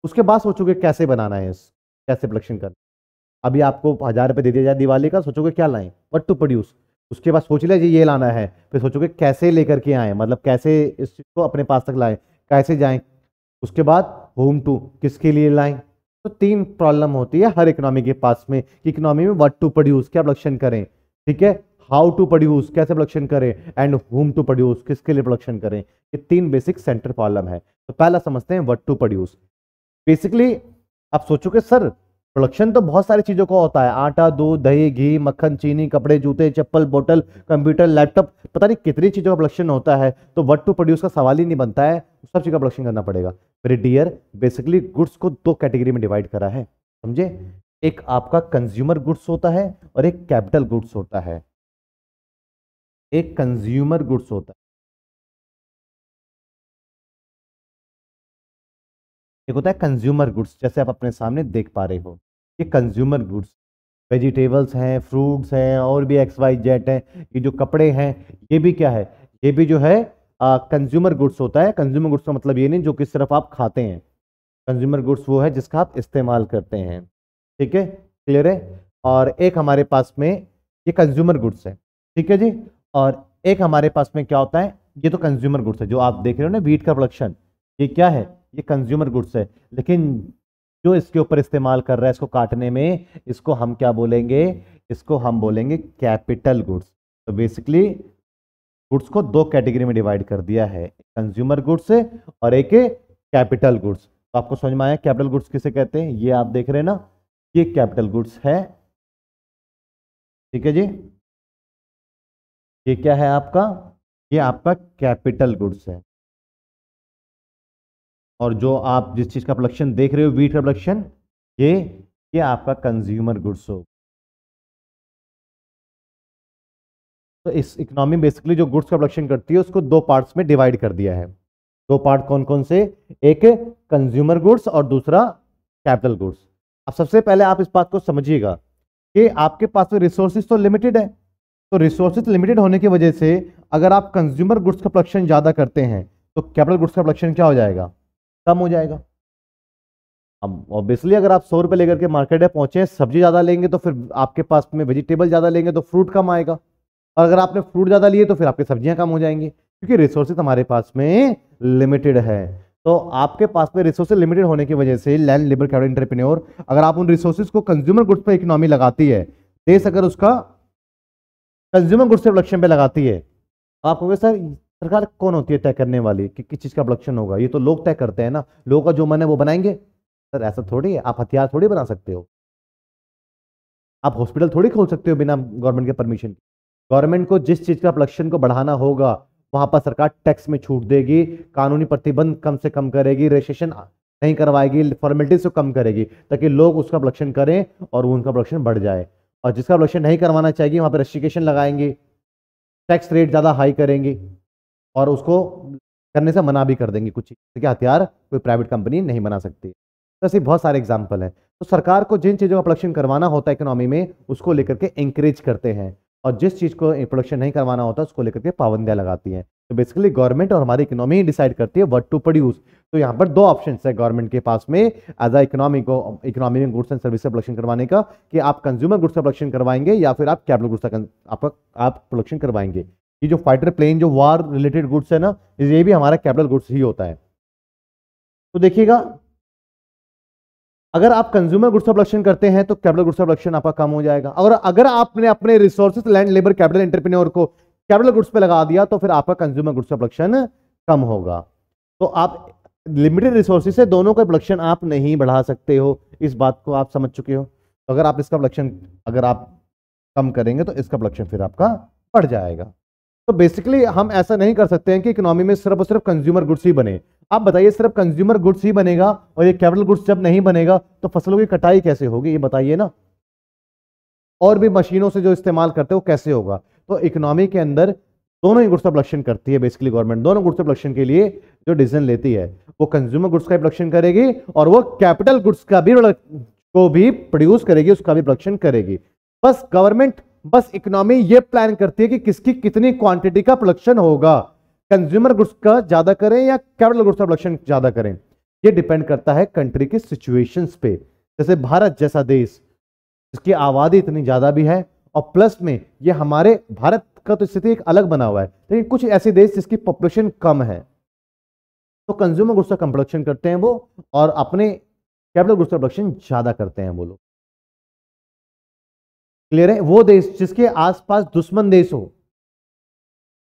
उसके बाद सोचोगे कैसे बनाना है इस कैसे प्रोडक्शन करना अभी आपको हज़ार रुपये दे दिया जाए दिवाली का सोचोगे क्या लाएं वट टू प्रोड्यूस उसके बाद सोच लिया जी ये लाना है फिर सोचोगे कैसे लेकर के आए मतलब कैसे इस चीज़ को अपने पास तक लाएँ कैसे जाए उसके बाद होम टू किसके लिए लाएँ तो तीन प्रॉब्लम होती है हर इकोनॉमी के पास में इकोनॉमी में वट टू प्रोड्यूस क्या प्रोडक्शन करें ठीक है हाउ टू प्रोड्यूस कैसे प्रोडक्शन करें एंड होम टू प्रोड्यूस किसके लिए प्रोडक्शन करें ये तीन बेसिक सेंटर प्रॉब्लम है तो पहला समझते हैं वट टू प्रोड्यूस बेसिकली आप सोचोगे सर प्रोडक्शन तो बहुत सारी चीज़ों का होता है आटा दूध दही घी मक्खन चीनी कपड़े जूते चप्पल बोतल कंप्यूटर लैपटॉप पता नहीं कितनी चीज़ों का प्रोडक्शन होता है तो वट टू प्रोड्यूस का सवाल ही नहीं बनता है सब चीज़ का प्रोडक्शन करना पड़ेगा मेरे डियर बेसिकली गुड्स को दो कैटेगरी में डिवाइड करा है समझे एक आपका कंज्यूमर गुड्स होता है और एक कैपिटल गुड्स होता है एक कंज्यूमर गुड्स होता है एक होता है कंज्यूमर गुड्स जैसे आप अपने सामने देख पा रहे हो ये कंज्यूमर गुड्स वेजिटेबल्स हैं फ्रूट्स हैं और भी एक्स वाई जेट हैं ये जो कपड़े हैं ये भी क्या है ये भी जो है कंज्यूमर गुड्स होता है कंज्यूमर गुड्स का मतलब ये नहीं जो कि सिर्फ आप खाते हैं कंज्यूमर गुड्स वो है जिसका आप इस्तेमाल करते हैं ठीक है क्लियर है और एक हमारे पास में ये कंज्यूमर गुड्स है ठीक है जी और एक हमारे पास में क्या होता है ये तो कंज्यूमर गुड्स है जो आप देख रहे हो ना वीट का प्रोडक्शन ये क्या है ये कंज्यूमर गुड्स है लेकिन जो इसके ऊपर इस्तेमाल कर रहा है इसको काटने में इसको हम क्या बोलेंगे इसको हम बोलेंगे कैपिटल गुड्स तो बेसिकली गुड्स को दो कैटेगरी में डिवाइड कर दिया है कंज्यूमर गुड्स और एक कैपिटल गुड्स तो आपको समझ में आया कैपिटल गुड्स किसे कहते हैं ये आप देख रहे हैं ना ये कैपिटल गुड्स है ठीक है जी ये क्या है आपका ये आपका कैपिटल गुड्स है और जो आप जिस चीज़ का प्रोडक्शन देख रहे हो वीट का प्रोडक्शन ये ये आपका कंज्यूमर गुड्स हो तो इस इकोनॉमी बेसिकली जो गुड्स का प्रोडक्शन करती है उसको दो पार्ट्स में डिवाइड कर दिया है दो पार्ट कौन कौन से एक कंज्यूमर गुड्स और दूसरा कैपिटल गुड्स अब सबसे पहले आप इस बात को समझिएगा कि आपके पास में रिसोर्सेज तो लिमिटेड है तो रिसोर्सेज लिमिटेड होने की वजह से अगर आप कंज्यूमर गुड्स का प्रोडक्शन ज़्यादा करते हैं तो कैपिटल गुड्स का प्रोडक्शन क्या हो जाएगा कम हो जाएगा अब ऑब्वियसली अगर आप सौ रुपये लेकर के मार्केट में पहुंचे सब्जी ज़्यादा लेंगे तो फिर आपके पास में वेजिटेबल ज़्यादा लेंगे तो फ्रूट कम आएगा और अगर आपने फ्रूट ज़्यादा लिए तो फिर आपकी सब्जियां कम हो जाएंगी क्योंकि रिसोर्सेज हमारे पास में लिमिटेड है तो आपके पास में रिसोर्सेज लिमिटेड होने की वजह से लैंड लेबर कैपिटल इंटरप्रेन्योर अगर आप उन रिसोर्सेज को कंज्यूमर गुड्स पर इकोनॉमी लगाती है देश अगर उसका कंज्यूमर गुड्स प्रोडक्शन पर लगाती है तो आप कहोगे सर सरकार कौन होती है तय करने वाली कि किस चीज़ का प्रोडक्शन होगा ये तो लोग तय करते हैं ना लोगों का जो मन है वो बनाएंगे सर ऐसा थोड़ी है आप हथियार थोड़ी बना सकते हो आप हॉस्पिटल थोड़ी खोल सकते हो बिना गवर्नमेंट के परमिशन के गवर्नमेंट को जिस चीज़ का प्रोडक्शन को बढ़ाना होगा वहाँ पर सरकार टैक्स में छूट देगी कानूनी प्रतिबंध कम से कम करेगी रजिस्ट्रेशन नहीं करवाएगी फॉर्मेलिटीज को कम करेगी ताकि लोग उसका प्रोडक्शन करें और उनका प्रोडक्शन बढ़ जाए और जिसका प्रोडक्शन नहीं करवाना चाहिए वहाँ पर रजिस्ट्रिकेशन लगाएंगे टैक्स रेट ज़्यादा हाई करेंगी और उसको करने से मना भी कर देंगे कुछ चीज़ क्या हथियार कोई प्राइवेट कंपनी नहीं बना सकती तो ऐसे बहुत सारे एग्जाम्पल हैं तो सरकार को जिन चीज़ों का प्रोडक्शन करवाना होता है इकोनॉमी में उसको लेकर के इंकरेज करते हैं और जिस चीज़ को प्रोडक्शन नहीं करवाना होता उसको लेकर के पाबंदियाँ लगाती हैं तो बेसिकली गवर्नमेंट और हमारी इकोनॉमी ही डिसाइड करती है वट टू प्रोड्यूस तो यहाँ पर दो ऑप्शन है गवर्नमेंट के पास में एज अ इकोनॉमी को इकोनॉमी में गुड्स एंड सर्विस का प्रोडक्शन करवाने का कि आप कंज्यूमर गुड्स का प्रोडक्शन करवाएंगे या फिर आप कैपिटल गुड्स का आप प्रोडक्शन करवाएंगे ये जो फाइटर प्लेन जो वार रिलेटेड गुड्स है ना ये भी हमारा कैपिटल गुड्स ही होता है तो देखिएगा अगर आप कंज्यूमर गुड्स ऑफ प्रोडक्शन करते हैं तो कैपिटल गुड्स प्रोडक्शन आपका कम हो जाएगा और अगर आपने अपने resources land labour capital entrepreneur को कैपिटल गुड्स पे लगा दिया तो फिर आपका कंज्यूमर गुड्स ऑफ प्रोडक्शन कम होगा तो आप लिमिटेड रिसोर्सेज से दोनों का प्रोडक्शन आप नहीं बढ़ा सकते हो इस बात को आप समझ चुके हो तो अगर आप इसका प्रोडक्शन अगर आप कम करेंगे तो इसका प्रोडक्शन फिर आपका बढ़ जाएगा तो बेसिकली हम ऐसा नहीं कर सकते हैं कि इकोनॉमी में सिर्फ और सिर्फ कंज्यूमर गुड्स ही बने आप बताइए सिर्फ कंज्यूमर गुड्स ही बनेगा और ये कैपिटल गुड्स जब नहीं बनेगा तो फसलों की कटाई कैसे होगी ये बताइए ना और भी मशीनों से जो इस्तेमाल करते हैं कैसे होगा तो इकोनॉमी के अंदर दोनों ही गुड्स ऑफ लक्षण करती है बेसिकली गवर्नमेंट दोनों गुड्स लक्षण के लिए जो डिसीजन लेती है वो कंज्यूमर गुड्स का प्रोडक्शन करेगी और वो कैपिटल गुड्स का भी को भी प्रोड्यूस करेगी उसका भी प्रोडक्शन करेगी बस गवर्नमेंट बस इकोनॉमी ये प्लान करती है कि किसकी कितनी क्वांटिटी का प्रोडक्शन होगा कंज्यूमर गुड्स का ज्यादा करें या कैपिटल गुड्स का प्रोडक्शन ज्यादा करें ये डिपेंड करता है कंट्री के सिचुएशंस पे जैसे भारत जैसा देश जिसकी आबादी इतनी ज़्यादा भी है और प्लस में ये हमारे भारत का तो स्थिति एक अलग बना हुआ है लेकिन कुछ ऐसे देश जिसकी पॉपुलेशन कम है तो कंज्यूमर गुड्स का कम प्रोडक्शन करते हैं वो और अपने कैपिटल गुड्स का प्रोडक्शन ज़्यादा करते हैं वो लोग क्लियर है वो देश जिसके आसपास दुश्मन देश हो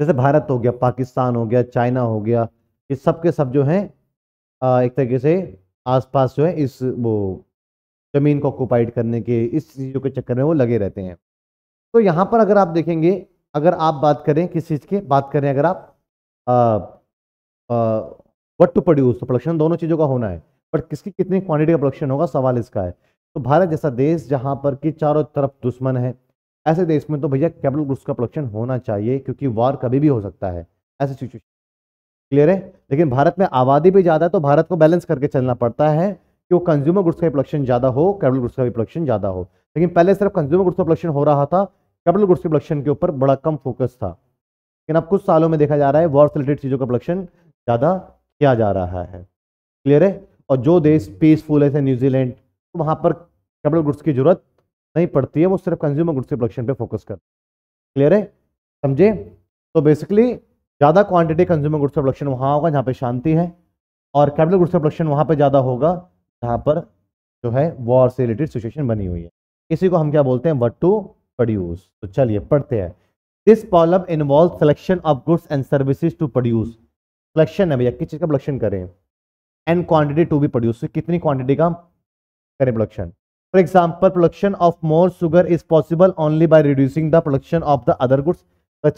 जैसे भारत हो गया पाकिस्तान हो गया चाइना हो गया ये सब के सब जो हैं एक तरीके से आसपास जो है इस वो ज़मीन को ऑक्यूपाइड करने के इस चीज़ों के चक्कर में वो लगे रहते हैं तो यहाँ पर अगर आप देखेंगे अगर आप बात करें किस चीज़ की बात करें अगर आप वट टू प्रोड्यूस तो प्रोडक्शन दोनों चीज़ों का होना है बट किसकी कितनी क्वांटिटी का प्रोडक्शन होगा सवाल इसका है तो भारत जैसा देश जहां पर कि चारों तरफ दुश्मन है ऐसे देश में तो भैया कैपिटल गुड्स का प्रोडक्शन होना चाहिए क्योंकि वार कभी भी हो सकता है ऐसे सिचुएशन क्लियर है लेकिन भारत में आबादी भी ज़्यादा है तो भारत को बैलेंस करके चलना पड़ता है कि वो कंज्यूमर गुड्स का भी प्रोडक्शन ज़्यादा हो कैपिटल गुड्स का भी प्रोडक्शन ज़्यादा हो लेकिन पहले सिर्फ कंज्यूमर गुड्स का प्रोडक्शन हो रहा था कैपिटल गुड्स के प्रोडक्शन के ऊपर बड़ा कम फोकस था लेकिन अब कुछ सालों में देखा जा रहा है वॉर रिलेटेड चीज़ों का प्रोडक्शन ज़्यादा किया जा रहा है क्लियर है और जो देश पीसफुल है न्यूजीलैंड तो वहाँ पर कैपिटल गुड्स की जरूरत नहीं पड़ती है वो सिर्फ कंज्यूमर गुड्स के प्रोडक्शन पे फोकस कर क्लियर है समझे तो बेसिकली ज़्यादा क्वांटिटी कंज्यूमर गुड्स का प्रोडक्शन वहाँ होगा जहाँ पे शांति है और कैपिटल गुड्स का प्रोडक्शन वहाँ पे ज़्यादा होगा जहाँ पर जो है वॉर से रिलेटेड सिचुएशन बनी हुई है इसी को हम क्या बोलते हैं वट टू प्रोड्यूस तो चलिए पढ़ते हैं this problem involve selection of goods and services to produce selection है भैया किस चीज़ का प्रोडक्शन करें and quantity to be produce कितनी क्वांटिटी का करें production for example production of more sugar is possible only by reducing the production of the other goods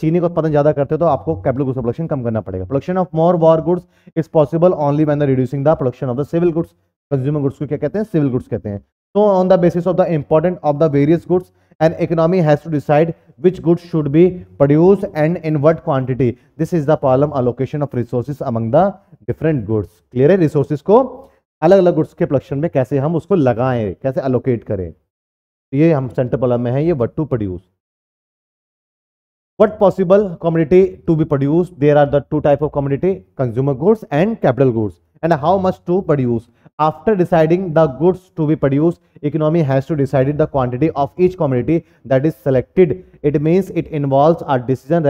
चीनी का उत्पादन ज्यादा करते हो तो आपको कैपिटल गुड्स प्रोडक्शन कम करना पड़ेगा production of more war goods is possible only by the reducing the production of the civil goods consumer goods को क्या कहते हैं सिविल गुड्स कहते हैं so on the basis of the important of the various goods and economy has to decide which goods should be produce and in what quantity this is the problem allocation of resources among the different goods clear है resources को अलग अलग goods के production में कैसे हम उसको लगाएं कैसे अलोकेट करें तो ये हम सेंटर पलम में है ये what to produce what possible commodity to be produce there are the two type of commodity consumer goods and capital goods and how much to produce after deciding the goods to be produce economy has to decide the quantity of each commodity that is selected it means it involve are decision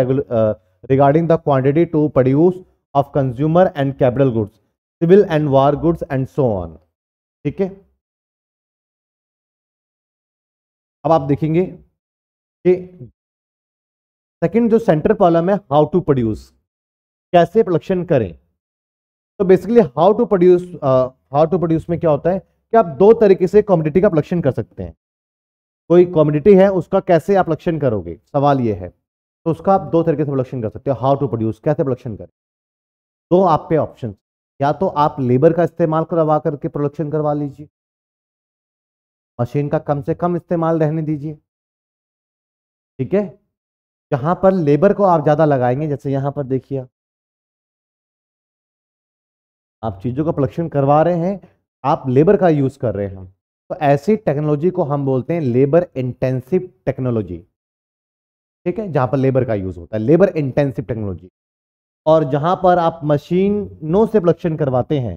regarding the quantity to produce of consumer and capital goods civil and war goods and so on ठीक है अब आप देखेंगे कि second जो center problem है how to produce कैसे production करें तो basically how to produce how to produce में क्या होता है कि आप दो तरीके से कॉमोडिटी का प्रोडक्शन कर सकते हैं कोई कॉमोडिटी है उसका कैसे आप प्रोडक्शन करोगे सवाल ये है तो उसका आप दो तरीके से प्रोडक्शन कर सकते हो हाउ टू प्रोड्यूस कैसे प्रोडक्शन करें दो आप पे ऑप्शन या तो आप लेबर का इस्तेमाल करवा करके प्रोडक्शन करवा लीजिए मशीन का कम से कम इस्तेमाल रहने दीजिए ठीक है जहां पर लेबर को आप ज्यादा लगाएंगे जैसे यहां पर देखिए आप चीजों का प्रोडक्शन करवा रहे हैं आप लेबर का यूज कर रहे हैं तो ऐसी टेक्नोलॉजी को हम बोलते हैं लेबर इंटेंसिव टेक्नोलॉजी ठीक है जहां पर लेबर का यूज होता है लेबर इंटेंसिव टेक्नोलॉजी और जहां पर आप मशीनों से प्रोडक्शन करवाते हैं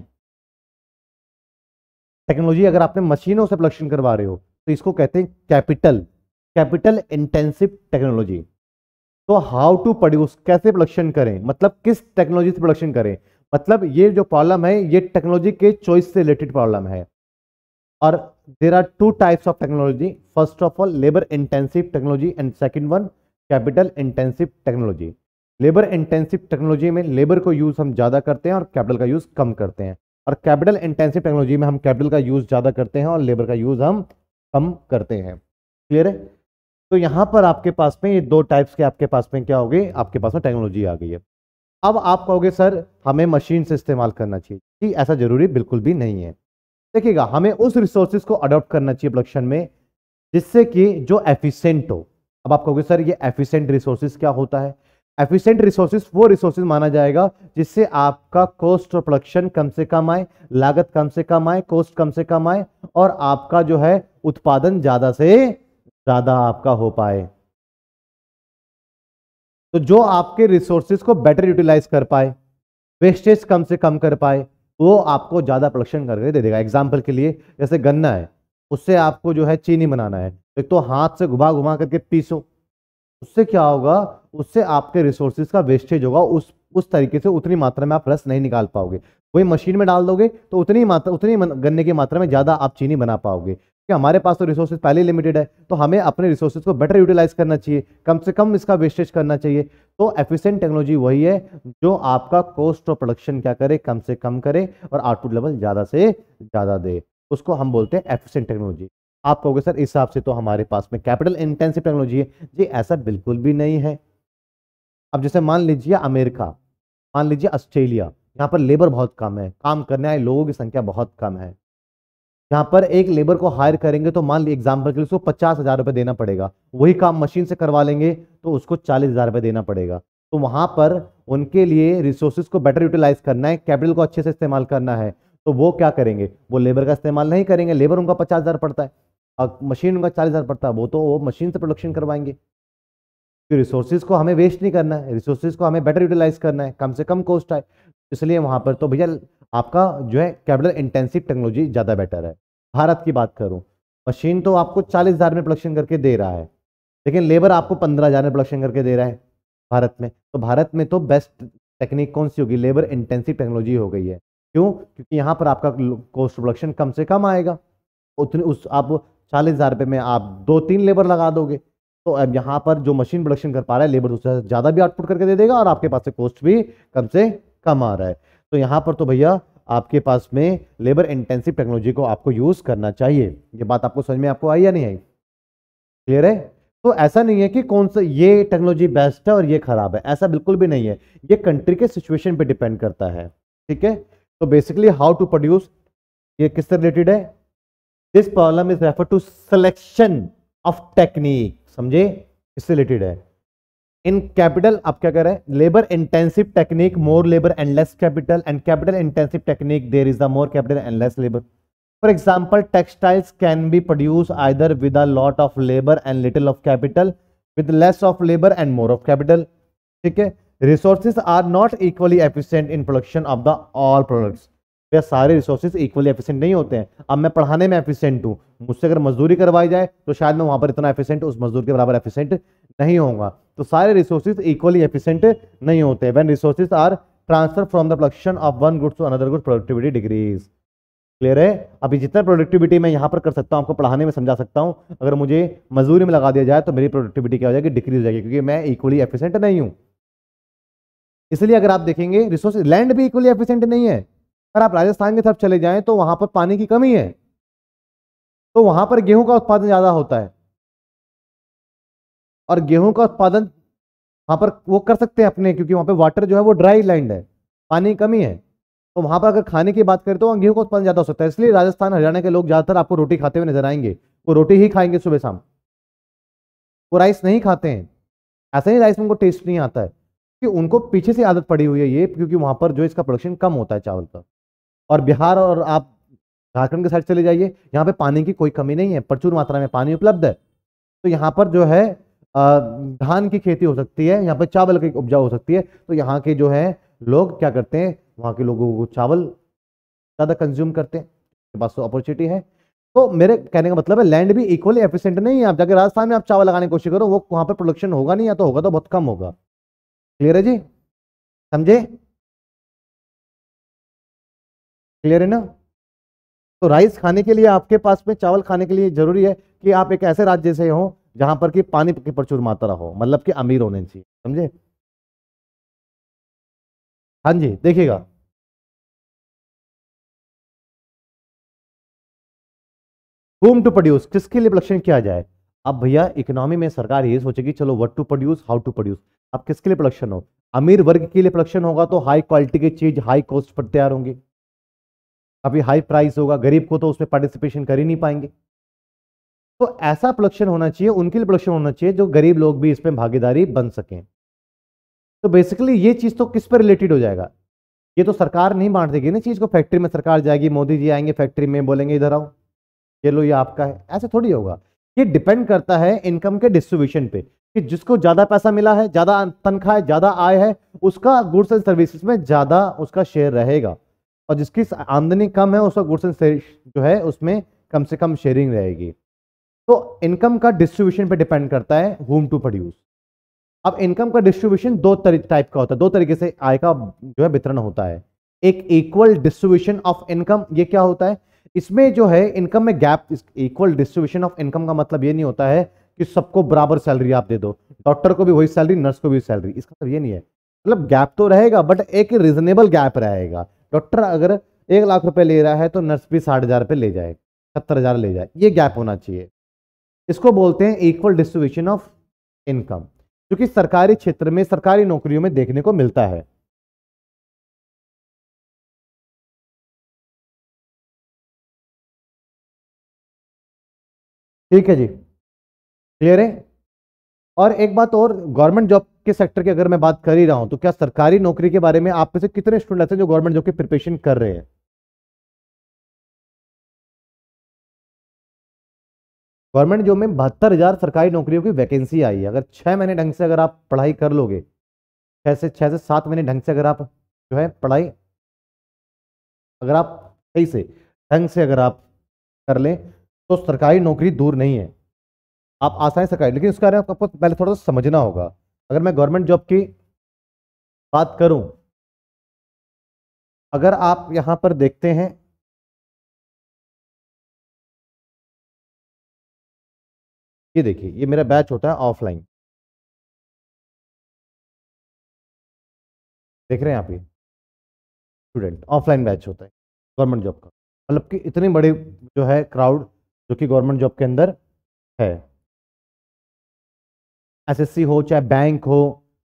टेक्नोलॉजी अगर आपने मशीनों से प्रोडक्शन करवा रहे हो तो इसको कहते हैं कैपिटल कैपिटल इंटेंसिव टेक्नोलॉजी तो हाउ टू प्रोड्यूस कैसे प्रोडक्शन करें मतलब किस टेक्नोलॉजी से प्रोडक्शन करें मतलब ये जो प्रॉब्लम है ये टेक्नोलॉजी के चॉइस से रिलेटेड प्रॉब्लम है और there are two types of technology first of all labour intensive technology and second one capital intensive technology labour intensive technology में लेबर को यूज़ हम ज़्यादा करते हैं और कैपिटल का यूज़ कम करते हैं और कैपिटल इंटेंसिव टेक्नोलॉजी में हम कैपिटल का यूज़ ज़्यादा करते हैं और लेबर का यूज़ हम कम करते हैं क्लियर है तो यहां पर आपके पास में ये दो टाइप्स के आपके पास में क्या हो गए आपके पास में टेक्नोलॉजी आ गई है अब आप कहोगे सर हमें मशीन से इस्तेमाल करना चाहिए जी ऐसा ज़रूरी बिल्कुल भी नहीं है देखिएगा हमें उस रिसोर्सेज को अडॉप्ट करना चाहिए प्रोडक्शन में जिससे कि जो एफिशिएंट हो अब आप कहोगे सर ये एफिसेंट रिसोर्सेज क्या होता है एफिशिएंट रिसोर्सेज वो रिसोर्सेज माना जाएगा जिससे आपका कॉस्ट ऑफ प्रोडक्शन कम से कम आए लागत कम से कम आए कॉस्ट कम से कम आए और आपका जो है उत्पादन ज्यादा से ज्यादा आपका हो पाए तो जो आपके रिसोर्सेज को बेटर यूटिलाइज कर पाए वेस्टेज कम से कम कर पाए वो आपको ज़्यादा प्रोडक्शन करके दे देगा एग्जाम्पल के लिए जैसे गन्ना है उससे आपको जो है चीनी बनाना है एक तो हाथ से घुमा घुमा करके पीसो उससे क्या होगा उससे आपके रिसोर्सेज का वेस्टेज होगा उस उस तरीके से उतनी मात्रा में आप रस नहीं निकाल पाओगे वही मशीन में डाल दोगे तो उतनी मात्रा उतनी गन्ने की मात्रा में ज़्यादा आप चीनी बना पाओगे कि हमारे पास तो रिसोर्सेज पहले लिमिटेड है तो हमें अपने रिसोर्सेज को बेटर यूटिलाइज करना चाहिए कम से कम इसका वेस्टेज करना चाहिए तो एफिशिएंट टेक्नोलॉजी वही है जो आपका कॉस्ट ऑफ प्रोडक्शन क्या करे कम से कम करे और आउटपुट लेवल ज़्यादा से ज़्यादा दे उसको हम बोलते हैं एफिशेंट टेक्नोलॉजी आप कहोगे सर इस हिसाब से तो हमारे पास में कैपिटल इंटेंसिव टेक्नोलॉजी है जी ऐसा बिल्कुल भी नहीं है अब जैसे मान लीजिए अमेरिका मान लीजिए ऑस्ट्रेलिया यहाँ पर लेबर बहुत कम है काम करने आए लोगों की संख्या बहुत कम है यहाँ पर एक लेबर को हायर करेंगे तो मान लीजिए एग्जाम्पल के लिए उसको पचास हज़ार रुपये देना पड़ेगा वही काम मशीन से करवा लेंगे तो उसको चालीस हज़ार रुपये देना पड़ेगा तो वहां पर उनके लिए रिसोर्सेज को बेटर यूटिलाइज करना है कैपिटल को अच्छे से इस्तेमाल करना है तो वो क्या करेंगे वो लेबर का इस्तेमाल नहीं करेंगे लेबर उनका पचास पड़ता है और मशीन उनका चालीस पड़ता है वो तो वो मशीन से प्रोडक्शन करवाएंगे तो रिसोर्सेज को हमें वेस्ट नहीं करना है रिसोर्सेज को हमें बेटर यूटिलाइज करना है कम से कम कॉस्ट आए इसलिए वहाँ पर तो भैया आपका जो है कैपिटल इंटेंसिव टेक्नोलॉजी ज़्यादा बेटर है भारत की बात करूँ मशीन तो आपको चालीस हज़ार में प्रोडक्शन करके दे रहा है लेकिन लेबर आपको पंद्रह हज़ार में प्रोडक्शन करके दे रहा है भारत में तो भारत में तो बेस्ट टेक्निक कौन सी होगी लेबर इंटेंसिव टेक्नोलॉजी हो गई है क्यों क्योंकि यहाँ पर आपका कॉस्ट प्रोडक्शन कम से कम आएगा उतने उस आप चालीस हज़ार रुपये में आप दो तीन लेबर लगा दोगे तो अब यहाँ पर जो मशीन प्रोडक्शन कर पा रहा है लेबर उससे ज़्यादा भी आउटपुट करके दे देगा और आपके पास से कॉस्ट भी कम से कम आ रहा है तो यहाँ पर तो भैया आपके पास में लेबर इंटेंसिव टेक्नोलॉजी को आपको यूज़ करना चाहिए ये बात आपको समझ में आपको आई या नहीं आई क्लियर है तो ऐसा नहीं है कि कौन सा ये टेक्नोलॉजी बेस्ट है और ये ख़राब है ऐसा बिल्कुल भी नहीं है ये कंट्री के सिचुएशन पे डिपेंड करता है ठीक है तो बेसिकली हाउ टू प्रोड्यूस ये किससे रिलेटेड है this problem is refer to selection of technique समझे इससे रिलेटेड है इन कैपिटल आप क्या कर रहे हैं labour intensive technique more labour and less capital and capital intensive technique there is the more capital and less labour for example textiles can be produce either with a lot of labour and little of capital with less of labour and more of capital ठीक है resources are not equally efficient in production of the all products भैया सारे resources equally efficient नहीं होते हैं अब मैं पढ़ाने में एफिशिएंट हूँ मुझसे अगर मजदूरी करवाई जाए तो शायद मैं वहाँ पर इतना एफिशिएंट उस मजदूर के बराबर एफिशिएंट नहीं होगा तो सारे रिसोर्सेज इक्वली एफिशिएंट नहीं होते when resources are transfer from the production of one goods to another good productivity degrees clear है अभी जितना प्रोडक्टिविटी मैं यहाँ पर कर सकता हूँ आपको पढ़ाने में समझा सकता हूँ अगर मुझे मजदूरी में लगा दिया जाए तो मेरी प्रोडक्टिविटी क्या हो जाएगी डिक्रीज हो जाएगी क्योंकि मैं इक्वली एफिशिएंट नहीं हूँ इसलिए अगर आप देखेंगे रिसोर्स लैंड भी इक्वली एफिशिएंट नहीं है अगर आप राजस्थान की तरफ चले जाएं तो वहां पर पानी की कमी है तो वहां पर गेहूं का उत्पादन ज्यादा होता है और गेहूं का उत्पादन वहां पर वो कर सकते हैं अपने क्योंकि वहां पर वाटर जो है वो ड्राई लैंड है पानी की कमी है तो वहां पर अगर खाने की बात करें तो वहां गेहूं का उत्पादन ज्यादा हो सकता है इसलिए राजस्थान हरियाणा के लोग ज्यादातर आपको रोटी खाते हुए नजर आएंगे वो रोटी ही खाएंगे सुबह शाम वो राइस नहीं खाते हैं ऐसा ही राइस में उनको टेस्ट नहीं आता है कि उनको पीछे से आदत पड़ी हुई है ये क्योंकि वहां पर जो इसका प्रोडक्शन कम होता है चावल का और बिहार और आप झारखंड के साइड चले जाइए यहाँ पे पानी की कोई कमी नहीं है प्रचुर मात्रा में पानी उपलब्ध है तो यहाँ पर जो है धान की खेती हो सकती है यहाँ पर चावल की उपजा हो सकती है तो यहाँ के जो है लोग क्या करते हैं वहाँ के लोगों को चावल ज़्यादा कंज्यूम करते हैं पास तो अपॉर्चुनिटी है तो मेरे कहने का मतलब है लैंड भी इक्वली एफिशिएंट नहीं है आप जाके राजस्थान में आप चावल लगाने की कोशिश करो वो वहाँ पर प्रोडक्शन होगा नहीं या तो होगा तो बहुत कम होगा क्लियर है जी समझे क्लियर है ना तो राइस खाने के लिए आपके पास में चावल खाने के लिए जरूरी है कि आप एक ऐसे राज्य से हो जहां पर कि पानी की प्रचुर मात्रा हो मतलब कि अमीर होने चाहिए समझे हाँ जी देखिएगा बूम टू प्रोड्यूस किसके लिए प्रोडक्शन किया जाए अब भैया इकोनॉमी में सरकार ये सोचेगी चलो what to produce how to produce अब किसके लिए प्रोडक्शन हो अमीर वर्ग के लिए प्रोडक्शन होगा तो हाई क्वालिटी की चीज हाई कॉस्ट पर तैयार होंगी अभी हाई प्राइस होगा गरीब को तो उसमें पार्टिसिपेशन कर ही नहीं पाएंगे तो ऐसा प्रोडक्शन होना चाहिए उनके लिए प्रोडक्शन होना चाहिए जो गरीब लोग भी इसमें भागीदारी बन सकें तो बेसिकली ये चीज़ तो किस पर रिलेटेड हो जाएगा ये तो सरकार नहीं बांट देगी ना चीज़ को फैक्ट्री में सरकार जाएगी मोदी जी आएंगे फैक्ट्री में बोलेंगे इधर आओ ये लो ये आपका है ऐसा थोड़ी होगा ये डिपेंड करता है इनकम के डिस्ट्रीब्यूशन पे कि जिसको ज़्यादा पैसा मिला है ज़्यादा तनख्वाह है ज़्यादा आय है उसका गुड्स एंड सर्विसेज में ज़्यादा उसका शेयर रहेगा और जिसकी आमदनी कम है उसका गुड्स एंड जो है उसमें कम से कम शेयरिंग रहेगी तो इनकम का डिस्ट्रीब्यूशन पे डिपेंड करता है होम टू प्रोड्यूस अब इनकम का डिस्ट्रीब्यूशन दो टाइप का होता है दो तरीके से आय का जो है वितरण होता है एक इक्वल डिस्ट्रीब्यूशन ऑफ इनकम ये क्या होता है इसमें जो है इनकम में gap equal distribution of income का मतलब ये नहीं होता है कि सबको बराबर सैलरी आप दे दो डॉक्टर को भी वही सैलरी नर्स को भी सैलरी इसका मतलब ये नहीं है मतलब गैप तो रहेगा बट एक रीजनेबल गैप रहेगा डॉक्टर अगर एक लाख रुपए ले रहा है तो नर्स भी साठ हज़ार रुपये ले जाए सत्तर हज़ार ले जाए ये गैप होना चाहिए इसको बोलते हैं इक्वल डिस्ट्रीब्यूशन ऑफ इनकम जो कि सरकारी क्षेत्र में सरकारी नौकरियों में देखने को मिलता है ठीक है जी क्लियर है और एक बात और गवर्नमेंट जॉब के सेक्टर की अगर मैं बात कर ही रहा हूं तो क्या सरकारी नौकरी के बारे में आप में से कितने स्टूडेंट ऐसे जो गवर्नमेंट जॉब की प्रिपरेशन कर रहे हैं गवर्नमेंट जॉब में बहत्तर हजार सरकारी नौकरियों की वैकेंसी आई है अगर छह महीने ढंग से अगर आप पढ़ाई कर लोगे छह से छह से सात महीने ढंग से अगर आप जो है पढ़ाई अगर आप सही से ढंग से अगर आप कर लें तो सरकारी नौकरी दूर नहीं है आप आसानी से कर लेकिन उसके बारे में आपको पहले थोड़ा सा समझना होगा अगर मैं गवर्नमेंट जॉब की बात करूं अगर आप यहां पर देखते हैं ये देखिए ये मेरा बैच होता है ऑफलाइन देख रहे हैं आप ये स्टूडेंट ऑफलाइन बैच होता है गवर्नमेंट जॉब का मतलब कि इतनी बड़ी जो है क्राउड जो कि गवर्नमेंट जॉब के अंदर है एसएससी हो चाहे बैंक हो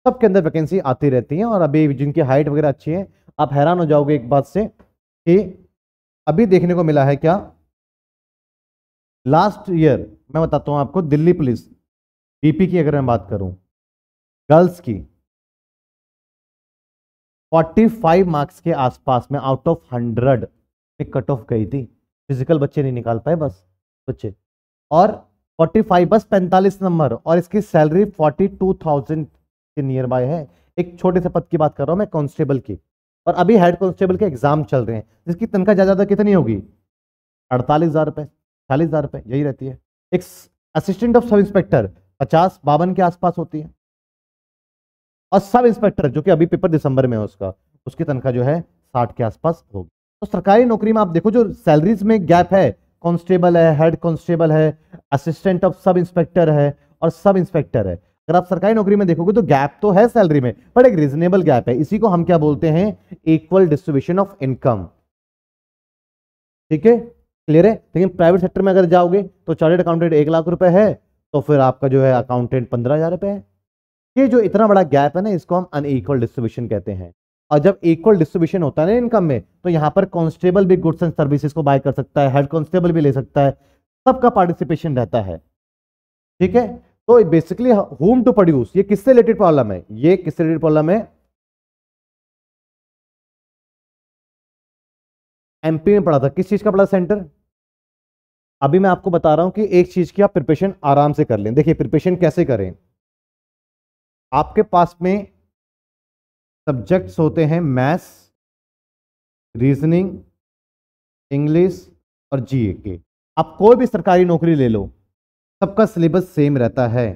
सबके अंदर वैकेंसी आती रहती है और अभी जिनकी हाइट वगैरह अच्छी है आप हैरान हो जाओगे एक बात से कि अभी देखने को मिला है क्या लास्ट ईयर मैं बताता हूँ आपको दिल्ली पुलिस डीपी की अगर मैं बात करूँ गर्ल्स की 45 मार्क्स के आसपास में आउट ऑफ 100 में कट ऑफ गई थी फिजिकल बच्चे नहीं निकाल पाए बस बच्चे और फोर्टी फाइव बस पैंतालीस नंबर और इसकी सैलरी फोर्टी टू थाउजेंड के नियर बाय है एक छोटे से पद की बात कर रहा हूँ मैं कांस्टेबल की और अभी हेड कांस्टेबल के एग्जाम चल रहे हैं जिसकी तनख्वाह ज़्यादा ज़्यादा कितनी होगी अड़तालीस हज़ार रुपये चालीस हज़ार रुपये यही रहती है एक असिस्टेंट ऑफ सब इंस्पेक्टर पचास बावन के आसपास होती है और सब इंस्पेक्टर जो कि अभी पेपर दिसंबर में है उसका उसकी तनख्वाह जो है साठ के आसपास होगी तो सरकारी नौकरी में आप देखो जो सैलरीज में गैप है कांस्टेबल है हेड कांस्टेबल है असिस्टेंट ऑफ सब इंस्पेक्टर है और सब इंस्पेक्टर है अगर आप सरकारी नौकरी में देखोगे तो गैप तो है सैलरी में बट एक रीजनेबल गैप है इसी को हम क्या बोलते हैं इक्वल डिस्ट्रीब्यूशन ऑफ इनकम ठीक है क्लियर है लेकिन प्राइवेट सेक्टर में अगर जाओगे तो चार्टेड अकाउंटेंट एक लाख रुपए है तो फिर आपका जो है अकाउंटेंट पंद्रह हजार रुपए है ये जो इतना बड़ा गैप है ना इसको हम अनईक्वल डिस्ट्रीब्यूशन कहते हैं और जब इक्वल डिस्ट्रीब्यूशन होता है ना इनकम में तो यहाँ पर कॉन्स्टेबल भी गुड्स एंड सर्विसेज को बाय कर सकता है हेड कॉन्स्टेबल भी ले सकता है सबका पार्टिसिपेशन रहता है ठीक है तो बेसिकली होम टू प्रोड्यूस ये किससे रिलेटेड प्रॉब्लम है ये किससे रिलेटेड प्रॉब्लम है एमपी में पढ़ा था किस चीज का पढ़ा सेंटर अभी मैं आपको बता रहा हूं कि एक चीज की आप प्रिपरेशन आराम से कर लें देखिए प्रिपरेशन कैसे करें आपके पास में सब्जेक्ट्स होते हैं मैथ्स रीजनिंग इंग्लिश और जीए के आप कोई भी सरकारी नौकरी ले लो सबका सिलेबस सेम रहता है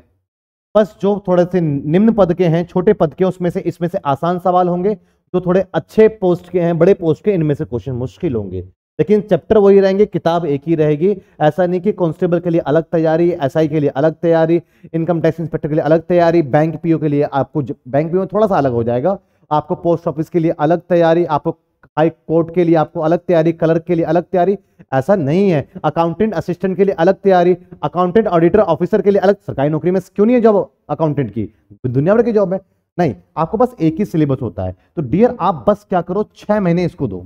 बस जो थोड़े से निम्न पद के हैं छोटे पद के उसमें से इसमें से आसान सवाल होंगे जो थोड़े अच्छे पोस्ट के हैं बड़े पोस्ट के इनमें से क्वेश्चन मुश्किल होंगे लेकिन चैप्टर वही रहेंगे किताब एक ही रहेगी ऐसा नहीं कि कांस्टेबल के लिए अलग तैयारी एसआई के लिए अलग तैयारी इनकम टैक्स इंस्पेक्टर के लिए अलग तैयारी बैंक पीओ के लिए आपको बैंक पीओ थोड़ा सा अलग हो जाएगा आपको पोस्ट ऑफिस के लिए अलग तैयारी आपको हाई कोर्ट के लिए आपको अलग तैयारी क्लर्क के लिए अलग तैयारी ऐसा नहीं है अकाउंटेंट असिस्टेंट के लिए अलग तैयारी अकाउंटेंट ऑडिटर ऑफिसर के लिए अलग सरकारी नौकरी में क्यों नहीं है जॉब अकाउंटेंट की दुनिया भर की जॉब है नहीं आपको बस एक ही सिलेबस होता है तो डियर आप बस क्या करो छह महीने इसको दो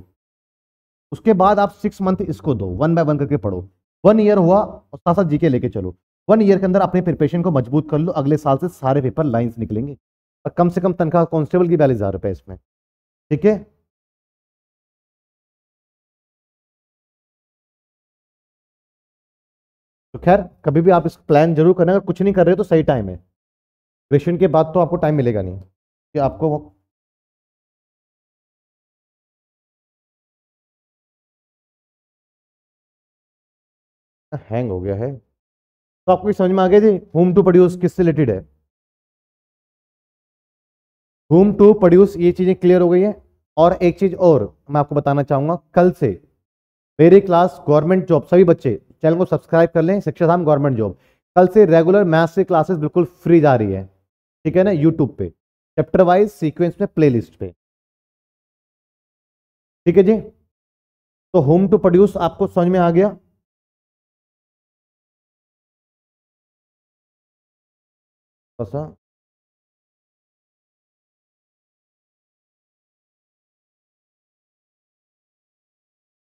उसके बाद आप सिक्स मंथ इसको दो वन बाय वन करके पढ़ो वन ईयर हुआ और साथ साथ जीके लेके चलो वन ईयर के अंदर अपने प्रिपरेशन को मजबूत कर लो अगले साल से सारे पेपर लाइंस निकलेंगे और कम से कम तनख्वाह कांस्टेबल की बयालीस हज़ार रुपये इसमें ठीक है तो खैर कभी भी आप इस प्लान जरूर करना अगर कुछ नहीं कर रहे तो सही टाइम है ग्रेजुएशन के बाद तो आपको टाइम मिलेगा नहीं कि आपको वो हैंग हाँ, हो गया है तो आपको समझ में आ गया जी होम टू प्रोड्यूस किससे रिलेटेड है होम टू प्रोड्यूस ये चीज़ें क्लियर हो गई है और एक चीज़ और मैं आपको बताना चाहूंगा कल से मेरी क्लास गवर्नमेंट जॉब सभी बच्चे चैनल को सब्सक्राइब कर लें शिक्षा धाम गवर्नमेंट जॉब कल से रेगुलर मैथ्स की क्लासेस बिल्कुल फ्री जा रही है ठीक है ना यूट्यूब पे चैप्टर वाइज सीक्वेंस में प्लेलिस्ट पे ठीक है जी तो होम टू प्रोड्यूस आपको समझ में आ गया बसा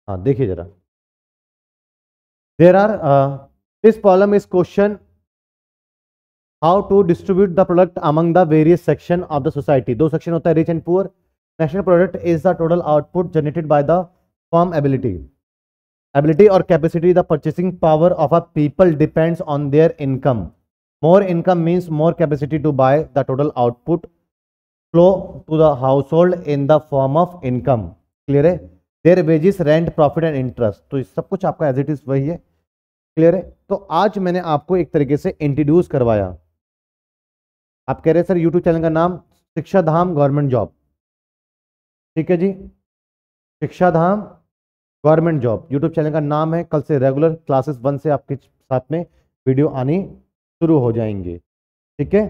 हाँ देखिए जरा there are this problem is question how to distribute the product among the various section of the society दो सेक्शन होता है rich and poor national product is the total output generated by the form ability ability और capacity the purchasing power of a people depends on their income more income means more capacity to buy the total output flow to the household in the form of income clear है there wages rent profit and interest तो सब कुछ आपका as it is वही है clear है तो आज मैंने आपको एक तरीके से इंट्रोड्यूस करवाया आप कह रहे हैं सर यूट्यूब चैनल का नाम शिक्षा धाम गवर्नमेंट जॉब ठीक है जी Shiksha Dham government job YouTube channel का नाम है कल से रेगुलर क्लासेस वन से आपके साथ में वीडियो आनी शुरू हो जाएंगे ठीक है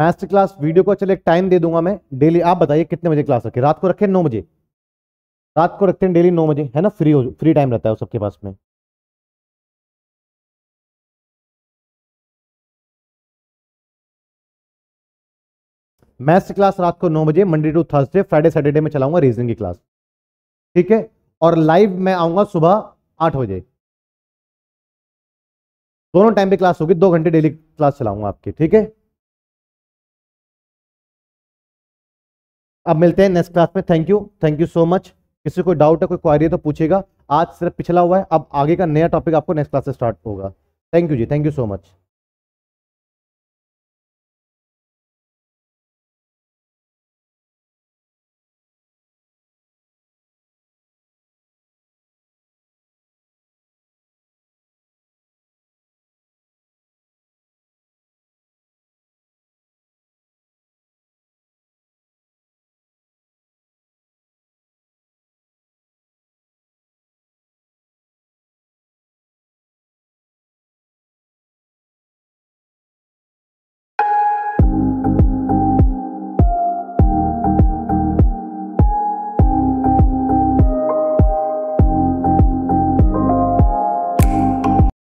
मैथ्स क्लास वीडियो को चलो एक टाइम दे दूंगा मैं डेली आप बताइए कितने बजे क्लास रखें रात को रखें नौ बजे रात को रखते हैं डेली नौ बजे है ना फ्री हो फ्री टाइम रहता है सबके पास में मैथ्स क्लास रात को नौ बजे Monday to Thursday Friday Saturday में चलाऊंगा रीजनिंग की क्लास ठीक है और लाइव मैं आऊंगा सुबह आठ बजे दोनों टाइम पे क्लास होगी दो घंटे डेली क्लास चलाऊंगा आपकी ठीक है अब मिलते हैं नेक्स्ट क्लास में thank you thank you so much किसी कोई डाउट है कोई क्वारी है तो पूछेगा आज सिर्फ पिछला हुआ है अब आगे का नया टॉपिक आपको नेक्स्ट क्लास से स्टार्ट होगा थैंक यू जी थैंक यू सो मच